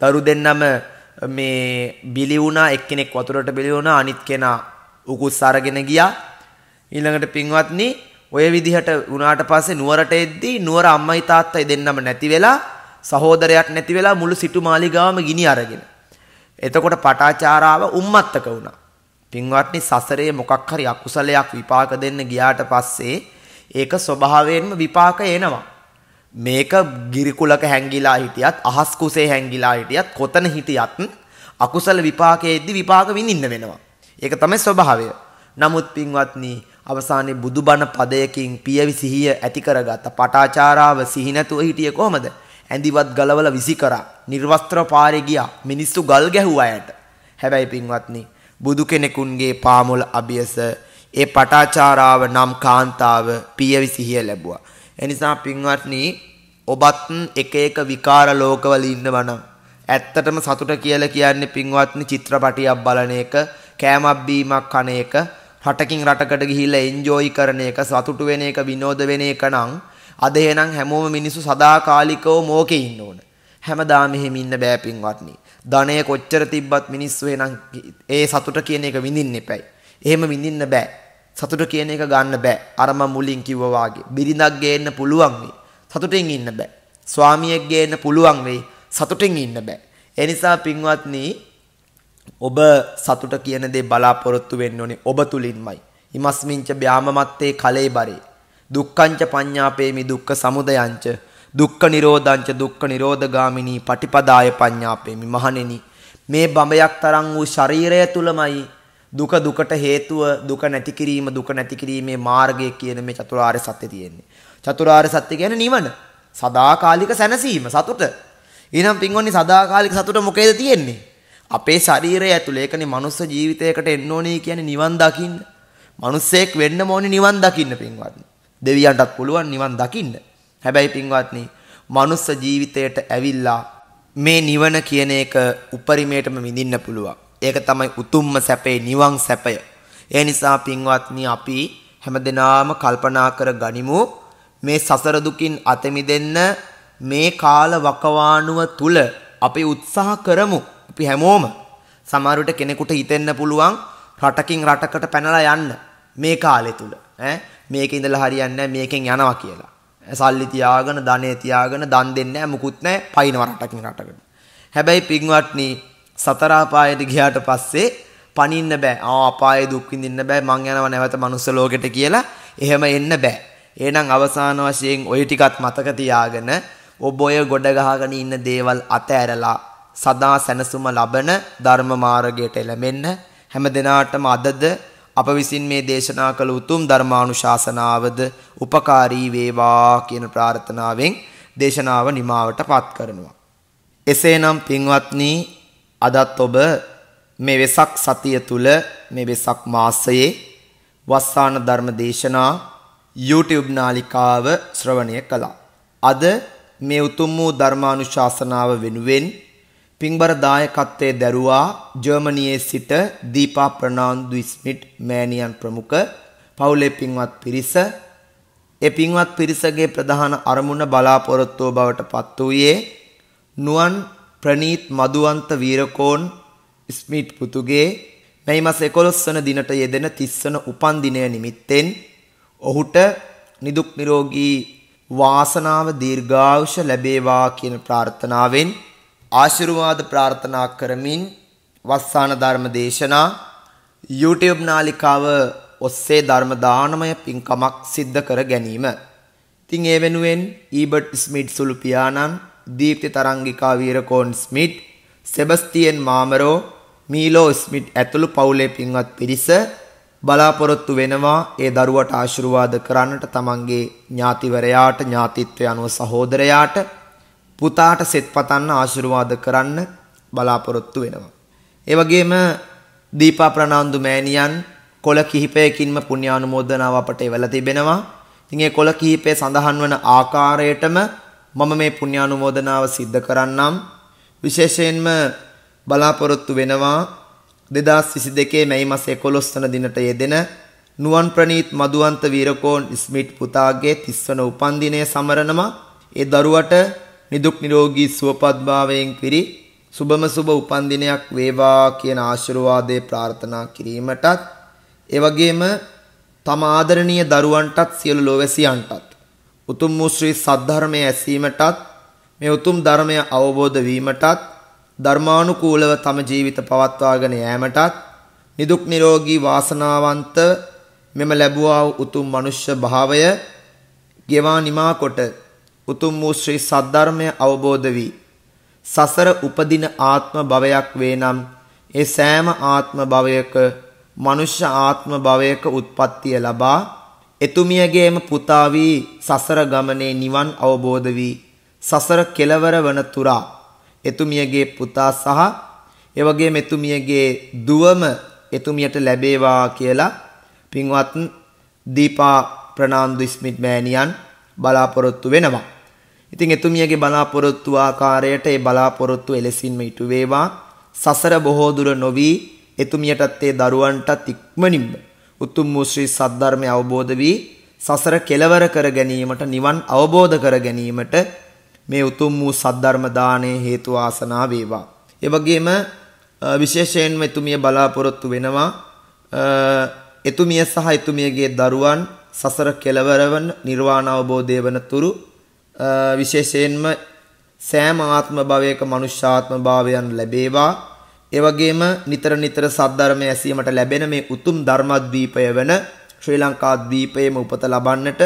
දරු දෙන්නම මේ බිලි වුණා එක්කෙනෙක් වතුරට බිලි වුණා අනිත් කෙනා උකුස් අරගෙන ගියා. ඊළඟට පින්වත්නි ඔය විදිහට වුණාට පස්සේ නුවරට එද්දී නුවර අම්මයි තාත්තයි දෙන්නම නැති වෙලා සහෝදරයක් නැති වෙලා මුළු සිටු මාලිගාවම ගිනි අරගෙන. එතකොට පටාචාරාව උම්මත්තක වුණා. පින්වත්නි සසරේ මොකක් හරි අකුසලයක් විපාක දෙන්න ගියාට පස්සේ ඒක ස්වභාවයෙන්ම විපාක එනවා. මේක ගිරිකුලක හැංගිලා හිටියත් අහස් කුසේ හැංගිලා හිටියත් කොතන හිටියත් අකුසල විපාකයේදී විපාක විඳින්න වෙනවා. ඒක තමයි ස්වභාවය. නමුත් පින්වත්නි අවසානයේ බුදුබණ පදයකින් පියවි සිහිය ඇති කරගත්ත පටාචාරාව සිහි නැතුව හිටියේ කොහමද? ඇඳිවත් ගලවලා විසි කරා. නිර්වස්ත්‍ර පාරේ ගියා. මිනිස්සු ගල් ගැහුවා ඇයට. හැබැයි පින්වත්නි බුදු කෙනෙකුන්ගේ පාමුල අභියස ඒ පටාචාරාව නම් කාන්තාව පියවි සිහිය ලැබුවා. එනිසා පින්වත්නි ඔබත් එක එක විකාර ලෝකවල ඉන්නවා නම් ඇත්තටම සතුට කියලා කියන්නේ පින්වත්නි චිත්‍රපටියක් බලන එක, කෑමක් බීමක් කන එක, රටකින් රටකට ගිහිල්ලා එන්ජොයි කරන එක, සතුටු වෙන එක, විනෝද වෙන එක නම් අද එහෙනම් හැමෝම මිනිස්සු සදාකාලිකව මෝකේ ඉන්න ඕන. හැමදාම එහෙම ඉන්න බෑ පින්වත්නි. ධනය කොච්චර තිබ්බත් මිනිස්සු එනම් ඒ සතුට කියන එක විඳින්න එපයි. එහෙම විඳින්න බෑ. සතුට කියන එක ගන්න බෑ. අර මම මුලින් කිව්වා වාගේ. බිරිඳක් ගේන්න පුළුවන් වෙයි. සතුටින් ඉන්න බෑ. ස්වාමියෙක් ගේන්න පුළුවන් වෙයි. සතුටින් ඉන්න බෑ. ඒ නිසා පින්වත්නි ඔබ සතුට කියන දේ බලාපොරොත්තු වෙන්න ඕනේ ඔබ තුලින්මයි. හිමස්මින්ච බ්‍යාමමත්තේ කලේ බරේ. දුක්ඛංච පඤ්ඤාපේමි දුක්ඛ සමුදයංච දුක්ඛ නිරෝධංච දුක්ඛ නිරෝධගාමිනී පටිපදාය පඤ්ඤාපේමි මහණෙනි මේ බඹයක් තරම් වූ ශරීරය තුලමයි දුක දුකට හේතුව දුක නැති කිරීම දුක නැති කිරීමේ මාර්ගය කියන මේ චතුරාර්ය සත්‍ය තියෙන්නේ චතුරාර්ය සත්‍ය කියන්නේ නිවන සදාකාලික සැනසීම සතුට ඊනම් පින්වන්නේ සදාකාලික සතුට මොකේද තියෙන්නේ අපේ ශරීරය ඇතුලේ ඒකනේ මනුස්ස ජීවිතයකට එන්න ඕනේ කියන්නේ නිවන් දකින්න මනුස්සයෙක් වෙන්න ඕනේ නිවන් දකින්න පින්වත්නි දෙවියන්ටත් පුළුවන් නිවන් දකින්න හැබැයි පින්වත්නි, මනුස්ස ජීවිතයට ඇවිල්ලා මේ නිවන කියන එක උපරිමයටම විඳින්න පුළුවන්. ඒක තමයි උතුම්ම සැපේ නිවන් සැපය. ඒ නිසා පින්වත්නි අපි හැමදෙනාම කල්පනා කර ගනිමු මේ සසර දුකින් අත මිදෙන්න මේ කාල වකවානුව තුල අපි උත්සාහ කරමු. අපි හැමෝම සමහර විට කෙනෙකුට හිතෙන්න පුළුවන් රටකින් රටකට පැනලා යන්න මේ කාලය තුල. ඈ මේක ඉඳලා හරියන්නේ නැහැ මේකෙන් යනවා කියලා. සල්ලි තියාගෙන ධනෙ තියාගෙන දන් දෙන්නේ නැහැ මුකුත් නැහැ පයින් වරටකින් රටකට. හැබැයි පින්වත්නි සතර අපායට ගියාට පස්සේ පණින්න බෑ. ආ අපායේ දුක් විඳින්න බෑ. මං යනවා නැවත මනුස්ස ලෝකෙට කියලා එහෙම එන්න බෑ. එහෙනම් අවසාන වශයෙන් ওই ටිකත් මතක තියාගෙන ඔබ ඔය ගොඩ ගහගෙන ඉන්න දේවල් අතහැරලා සදා සැනසුම ලබන ධර්ම මාර්ගයට එළමෙන්න හැම දිනාටම අදද අප විසින් මේ දේශනා කළ උතුම් ධර්මානුශාසනාවද උපකාරී වේවා කියන ප්‍රාර්ථනාවෙන් දේශනාව නිමාවටපත් කරනවා. එසේනම් පින්වත්නි අදත් ඔබ මේ වෙසක් සතිය තුල මේ වෙසක් මාසයේ වස්සාන ධර්ම දේශනා YouTube නාලිකාව ශ්‍රවණය කළා. අද මේ උතුම් වූ ධර්මානුශාසනාව වෙනුවෙන් පින්බර දායකත්වයේ දැරුවා ජර්මනියේ සිට දීපා ප්‍රනාන්දු ස්මිට් මෑණියන් ප්‍රමුඛ පවුලේ පින්වත් පිරිස ඒ පින්වත් පිරිසගේ ප්‍රධාන අරමුණ බලාපොරොත්තු බවට පත් වූයේ නුවන් ප්‍රනීත් මදුවන්ත වීරකෝන් ස්මිට් පුතුගේ මේ මාස 11 වන දිනට යෙදෙන 30 වන උපන්දිනය නිමිත්තෙන් ඔහුට නිදුක් නිරෝගී වාසනාව දීර්ඝායුෂ ලැබේවා කියන ප්‍රාර්ථනාවෙන් ආශිර්වාද ප්‍රාර්ථනා කරමින් වස්සාන ධර්ම දේශනා YouTube නාලිකාව ඔස්සේ ධර්ම දානමය පින්කමක් සිද්ධ කර ගැනීම. ඉතින් ඒ වෙනුවෙන් ඊබර්ට් ස්මිත් සුළු පියාණන්, Deepthi Tharangika Weerakoon Smith, Sebastian Mamero, Milo Smith ඇතුළු පවුලේ පින්වත් පිරිස බලාපොරොත්තු වෙනවා ඒ දරුවට ආශිර්වාද කරන්නට තමන්ගේ ඥාතිවරයාට ඥාතිත්වය අනුව සහෝදරයාට පුතාට සෙත් පතන්න ආශිර්වාද කරන්න බලාපොරොත්තු වෙනවා. ඒ වගේම දීපා ප්‍රනාන්දු මෑණියන් කොළ කිහිපයකින්ම පුණ්‍යානුමෝදනාව අපට එවලා තිබෙනවා. ඉතින් ඒ කොළ කිහිපය සඳහන් වන ආකාරයටම මම මේ පුණ්‍යානුමෝදනාව සිද්ධ කරන්නම්. විශේෂයෙන්ම බලාපොරොත්තු වෙනවා 2022 මැයි මාසේ 11 වන දිනට යෙදෙන නුවන් ප්‍රනීත් මදුවන්ත වීරකෝන් ස්මිට් පුතාගේ 30 වන උපන්දිනය සමරනවා. ඒ දරුවට නිදුක් නිරෝගී සුවපත්භාවයෙන් පිරි සුබම සුබ උපන් දිනයක් වේවා කියන ආශිර්වාදේ ප්‍රාර්ථනා කිරීමටත් ඒ වගේම තම ආදරණීය දරුවන්ටත් සියලු ලෝවැසියන්ටත් උතුම් වූ ශ්‍රී සද්ධර්මයේ ඇසීමටත් මේ උතුම් ධර්මය අවබෝධ වීමටත් ධර්මානුකූලව තම ජීවිත පවත්වාගෙන යෑමටත් නිදුක් නිරෝගී වාසනාවන්ත මෙම ලැබුවා වූ උතුම් මනුෂ්‍ය භාවය ගෙවා නිමා කොට උතුම් වූ ශ්‍රී සද්ධර්මය අවබෝධ වී සසර උපදින ආත්ම භවයක් වේ නම් ඒ සෑම ආත්ම භවයක මනුෂ්‍ය ආත්ම භවයක උත්පත්තිය ලබා එතුමියගේම පුතා වී සසර ගමනේ නිවන් අවබෝධ වී සසර කෙලවර වන තුරා එතුමියගේ පුතා සහ එවගේම එතුමියගේ දුවම එතුමියට ලැබේවා කියලා පින්වත් දීපා ප්‍රනාන්දු ස්මිත් මෑණියන් බලාපොරොත්තු වෙනවා ඉතින් එතුමියගේ බලාපොරොත්තු ආකාරයට ඒ බලාපොරොත්තු එලෙසින්ම ඉටු වේවා. සසර බොහෝ දුර නොවි එතුමියටත් ඒ දරුවන්ටත් ඉක්මනින්ම උතුම් වූ ශ්‍රී සද්ධර්මය අවබෝධ වී සසර කෙලවර කර ගැනීමට නිවන් අවබෝධ කර ගැනීමට මේ උතුම් වූ සද්ධර්ම දාණය හේතු ආසනා වේවා. ඒ වගේම විශේෂයෙන්ම එතුමිය බලාපොරොත්තු වෙනවා එතුමිය සහ එතුමියගේ දරුවන් සසර කෙලවර වන නිර්වාණ අවබෝධය වන තුරු විශේෂයෙන්ම සෑම ආත්ම භවයක මනුෂ්‍යාත්ම භාවයන් ලැබේවා. ඒ වගේම නිතර නිතර සද්ධර්මය ඇසීමට ලැබෙන මේ උතුම් ධර්මද්වීපය වෙන ශ්‍රී ලංකා ද්වීපයේම උපත ලබන්නට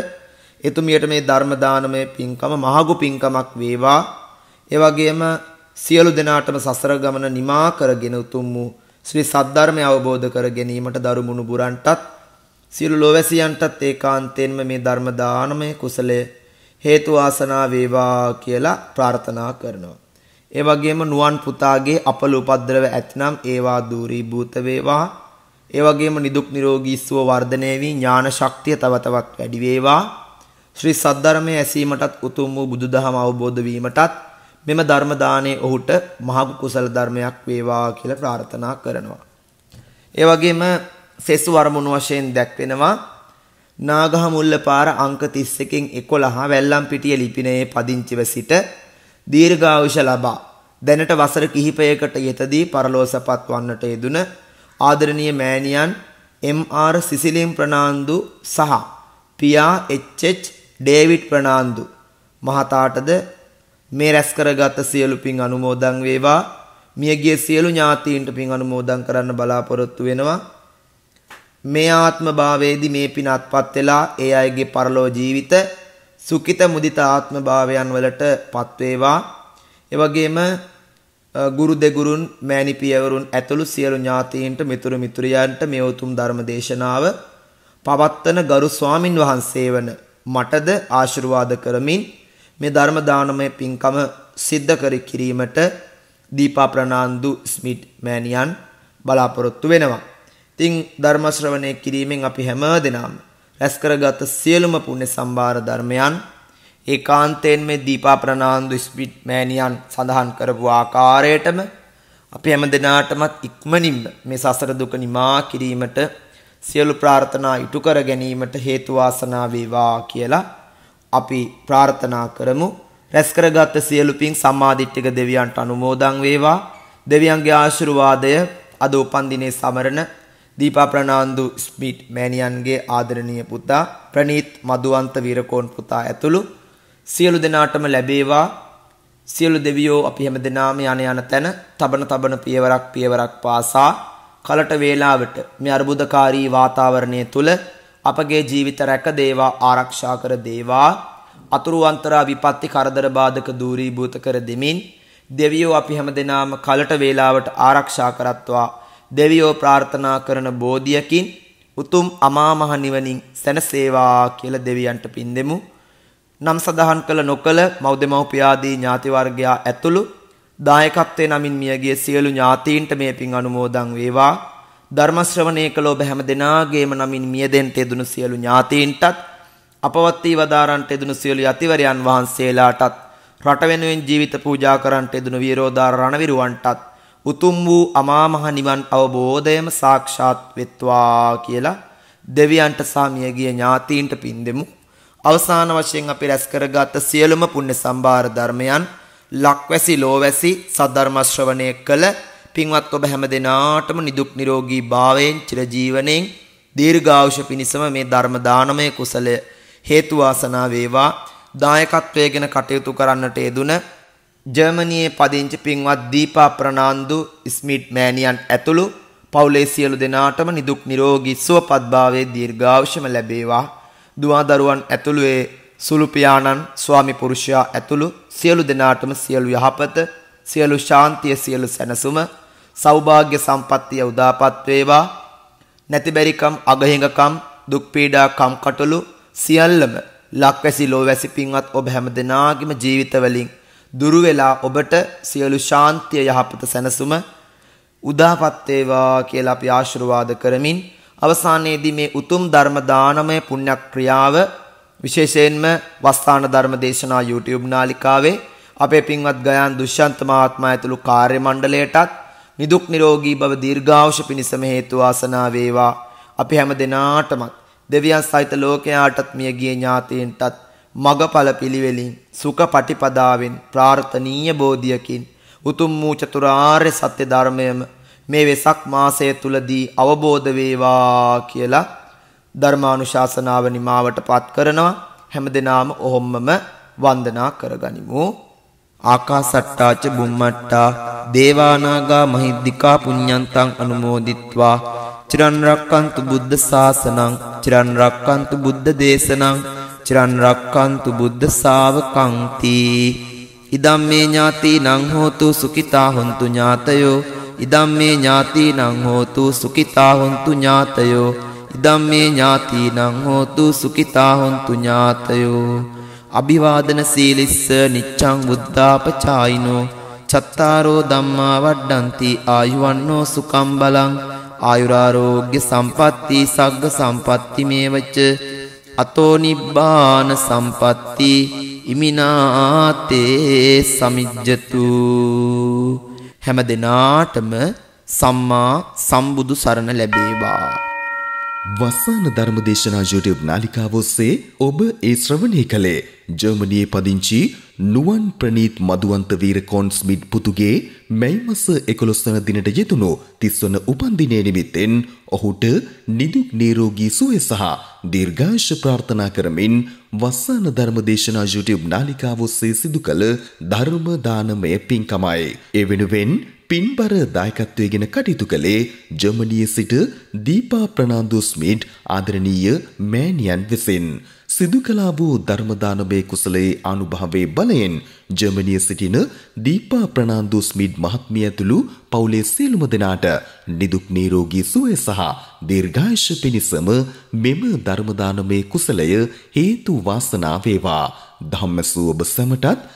එතුමියට මේ ධර්ම දානමය පින්කම මහඟු පින්කමක් වේවා. ඒ වගේම සියලු දෙනාටම සසර ගමන නිමා කරගෙන උතුම් වූ ශ්‍රී සද්ධර්මය අවබෝධ කර ගැනීමට දරුමුණු බුරන්ටත් සියලු ලෝවැසියන්ටත් ඒකාන්තයෙන්ම මේ ධර්ම දානමය කුසලය හේතු වාසනා වේවා කියලා ප්‍රාර්ථනා කරනවා. ඒ වගේම නුවන් පුතාගේ අපල උපද්‍රව ඇතනම් ඒවා දූරීභූත වේවා. ඒ වගේම නිදුක් නිරෝගී සුව වර්ධනය වී ඥාන ශක්තිය තව තවත් වැඩි වේවා. ශ්‍රී සද්ධර්මයේ ඇසීමටත් උතුම් වූ බුදුදහම අවබෝධ වීමටත් මෙම ධර්ම දාණය ඔහුට මහා කුසල ධර්මයක් වේවා කියලා ප්‍රාර්ථනා කරනවා. ඒ වගේම සෙසු වරමුණු වශයෙන් දැක්වෙනවා නාගහමුල්ල පාර අංක 31කින් 11 වැල්ලම්පිටිය ලිපිනයේ පදිංචිව සිට දීර්ඝායුෂ ලබා දැනට වසර කිහිපයකට යෙතදී පරලෝසපත් වන්නට යෙදුන ආදරණීය මෑණියන් එම්.ආර්. සිසිලින් ප්‍රනාන්දු සහ පියා එච්.එච්. ඩේවිඩ් ප්‍රනාන්දු මහතාටද මේ රැස් කරගත් සියලු පින් අනුමෝදන් වේවා මියගිය සියලු ඥාතීන්ට පින් අනුමෝදන් කරන්න බලාපොරොත්තු වෙනවා මේ ආත්ම භාවයේදී මේ පින අත්පත් වෙලා ඒ අයගේ පරලෝ ජීවිත සුඛිත මුදිත ආත්ම භාවයන් වලට පත් වේවා. ඒ වගේම ගුරු දෙගුරුන් මෑණිපියවරුන් ඇතුළු සියලු ඥාතීන්ට මිතුරු මිතුරියන්ට මේ උතුම් ධර්ම දේශනාව පවත්තන ගරු ස්වාමින් වහන්සේ වන මටද ආශිර්වාද කරමින් මේ ධර්ම දානමය පින්කම සිද්ධ කර කිරීමට දීපා ප්‍රනාන්දු ස්මිට් මෑනියන් බලාපොරොත්තු වෙනවා තිං ධර්ම ශ්‍රවණය කිරීමෙන් අපි හැම දිනම රැස් කරගත් සියලුම පුණ්‍ය සම්භාර ධර්මයන් ඒකාන්තයෙන් මේ දීපා ප්‍රනාන්දු ස්පිට් මෑනියන් සඳහන් කරපු ආකාරයටම අපි හැම දිනාටමත් ඉක්මනින්ම මේ සසර දුක නිමා කිරීමට සියලු ප්‍රාර්ථනා ඉටු කර ගැනීමට හේතු වාසනා වේවා කියලා අපි ප්‍රාර්ථනා කරමු රැස් කරගත් සියලු පින් සම්මාදිට්ඨික දෙවියන්ට අනුමෝදන් වේවා දෙවියන්ගේ ආශිර්වාදය අද උපන් දිනේ සමරන දීපා ප්‍රනාන්දු ස්මිට් මෑණියන්ගේ ආදරණීය පුතා ප්‍රනීත් මදුවන්ත වීරකෝන් පුතා ඇතුළු සියලු දෙනාටම ලැබේවා සියලු දෙවියෝ අපි හැමදෙනාම යන යන තැන තබන තබන පියවරක් පියවරක් පාසා කලට වේලාවට මේ අර්බුදකාරී වාතාවරණය තුල අපගේ ජීවිත රැක දේවා ආරක්ෂා කර දේවා අතුරු අන්තරා විපත්ති කරදර බාධක දූරීභූත කර දෙමින් දෙවියෝ අපි හැමදෙනාම කලට වේලාවට ආරක්ෂා කරත්වා දෙවියෝ ප්‍රාර්ථනා කරන බෝධියකින් උතුම් අමාමහ නිවනින් සැනසේවා කියලා දෙවියන්ට පින් දෙමු. නම් සඳහන් කළ නොකළ මෞදෙමව්පියාදී ඥාති වර්ගයා ඇතුළු දායකත්වයේ නමින් මියගිය සියලු ඥාතීන්ට මේ පින් අනුමෝදන් වේවා. ධර්ම ශ්‍රවණය කළ ඔබ හැම දෙනාගේම නමින් මියදෙන් තෙදුණු සියලු ඥාතීන්ටත් අපවත් වී වදාරන්ට එදුණු සියලු යතිවරයන් වහන්සේලාටත් රට වෙනුවෙන් ජීවිත පූජා කරන්ට එදුණු වීරෝදාර රණවිරුවන්ටත් උතුම් වූ අමාමහ නිවන් අවබෝධයම සාක්ෂාත් වෙත්වා කියලා දෙවියන්ට සාමියගිය ඥාතීන්ට පින් දෙමු. අවසාන වශයෙන් අපි රැස් කරගත් සියලුම පුණ්‍ය සම්භාර ධර්මයන් ලක්වැසි ලෝවැසි සද්ධර්ම ශ්‍රවණය කළ පින්වත් ඔබ හැම දිනාටම නිදුක් නිරෝගී භාවයෙන් චිරජීවණයෙන් දීර්ඝායුෂ පිණිසම මේ ධර්ම දානමය කුසලය හේතු වාසනා වේවා දායකත්වයේගෙන කටයුතු කරන්නට යෙදුන ජර්මනියේ පදිංචි පින්වත් දීපා ප්‍රනාන්දු ස්මිට් මෑනියන් ඇතුළු පවුලේ සියලු දෙනාටම නිදුක් නිරෝගී සුවපත්භාවයේ දීර්ඝායුෂම ලැබේවා. දුවා දරුවන් ඇතුළුවේ සුළු පියාණන් ස්වාමි පුරුෂයා ඇතුළු සියලු දෙනාටම සියලු යහපත, සියලු ශාන්තිය, සියලු සැනසුම, සෞභාග්‍ය සම්පත්තිය උදාපත් වේවා. නැතිබැරිකම්, අගහිඟකම්, දුක් පීඩා, කම්කටොළු සියල්ලම ලක්වැසි ලෝවැසි පින්වත් ඔබ හැම දෙනාගේම ජීවිතවලින් දුරු වෙලා ඔබට සියලු ශාන්තිය යහපත සැනසුම උදාපත් වේවා කියලා අපි ආශිර්වාද කරමින් අවසානයේදී මේ උතුම් ධර්ම දානමය පුණ්‍යක්‍රියාව විශේෂයෙන්ම වස්ථාන ධර්ම දේශනා YouTube නාලිකාවේ අපේ පින්වත් ගයාන් දුෂ්‍යන්ත මහත්මයා ඇතුළු කාර්ය මණ්ඩලයටත් නිදුක් නිරෝගී භව දීර්ඝායුෂ පිණසම හේතු වාසනා වේවා. අපි හැම දිනාටම දෙවියන් සහිත ලෝකයාටත් මියගිය ඥාතීන්ටත් මගඵල පිළිවෙලින් සුඛ පටිපදාවෙන් ප්‍රාර්ථනීය බෝධියකින් උතුම් වූ චතුරාර්ය සත්‍ය ධර්මයම මේ වෙසක් මාසය තුලදී අවබෝධ වේවා කියලා ධර්මානුශාසනාව නිමාවටපත් කරනවා හැමදෙනාම ඔහොම්මම වන්දනා කරගනිමු ආකාසට්ටාච බුම්මට්ටා දේවානාගා මහිද්దికා පුඤ්ඤන්තං අනුමෝදිත්වා චිරන් රක්කන්තු බුද්ධ ශාසනං චිරන් රක්කන්තු බුද්ධ දේශනං චිරන් රක්칸තු බුද්ධ ශාවකංති ඉදම් මේ ඥාතිනං හෝතු සුඛිතා හොන්තු ඥාතයෝ ඉදම් මේ ඥාතිනං හෝතු සුඛිතා හොන්තු ඥාතයෝ ඉදම් මේ ඥාතිනං හෝතු සුඛිතා හොන්තු ඥාතයෝ අභිවාදන සීලිස්ස නිච්ඡං බුද්ධාපචායිනෝ චත්තාරෝ ධම්මා වඩ්ඩන්ති ආයුවන්නෝ සුකම් බලං ආයුරාරෝග්‍ය සම්පatti සග්ග සම්පatti මේවච අතෝ නිබ්බාන සම්පatti ඉමිනාතේ සමිජ්ජතු හැම දිනාටම සම්මා සම්බුදු සරණ ලැබේවා වසාන ධර්මදේශනා YouTube නාලිකාව ඔස්සේ ඔබ ඒ ශ්‍රවණය කළේ ජර්මනියේ පදිංචි නුවන් ප්‍රනීත් මදුවන්ත වීර කොන්ස්මිඩ් පුතුගේ මැයි මස 11 වන දිනට යෙදුණු 30 වන උපන්දිනයේ නිමිත්තෙන් ඔහුට නිදුක් නිරෝගී සුවය සහ දීර්ඝායුෂ ප්‍රාර්ථනා කරමින් වස්සාන ධර්ම දේශනා YouTube නාලිකාව ඔස්සේ සිදු කළ ධර්ම දානමය පින්කමයි. ඒ වෙනුවෙන් පින්බර දායකත්වයගෙන කටයුතු කළේ ජර්මනියේ සිට දීපා ප්‍රනාන්දු ස්මිට් ආදරණීය මෑණියන් විසින්. සිදු කළා වූ ධර්මදානමේ කුසලයේ අනුභවයේ බලයෙන් ජර්මනිය සිටින දීපා ප්‍රනාන්දු ස්මිඩ් මහත්මිය ඇතුළු පවුලේ සියලුම දෙනාට නිදුක් නිරෝගී සුවය සහ දීර්ඝායුෂ පිණිසම මෙම ධර්මදානමේ කුසලය හේතු වාසනා වේවා. ධම්මසුව ඔබ සැමටත්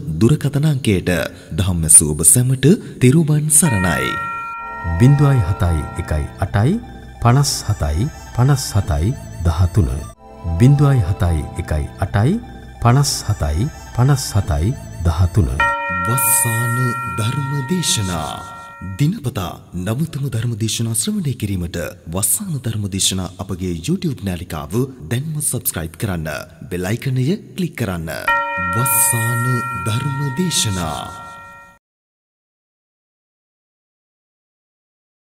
දුරකථන අංකයට ධම්මසු ඔබ සැමට තෙරුවන් සරණයි. 0.71 57 57 13 0.71 57 57 13 වස්සාන ධර්ම දේශනා දිනපතා නවතම ධර්මදේශනා ශ්‍රවණය කිරීමට වස්සාන ධර්මදේශනා අපගේ YouTube නාලිකාව දැන්ම subscribe කරන්න. බෙල් අයිකනය ක්ලික් කරන්න. වස්සාන ධර්මදේශනා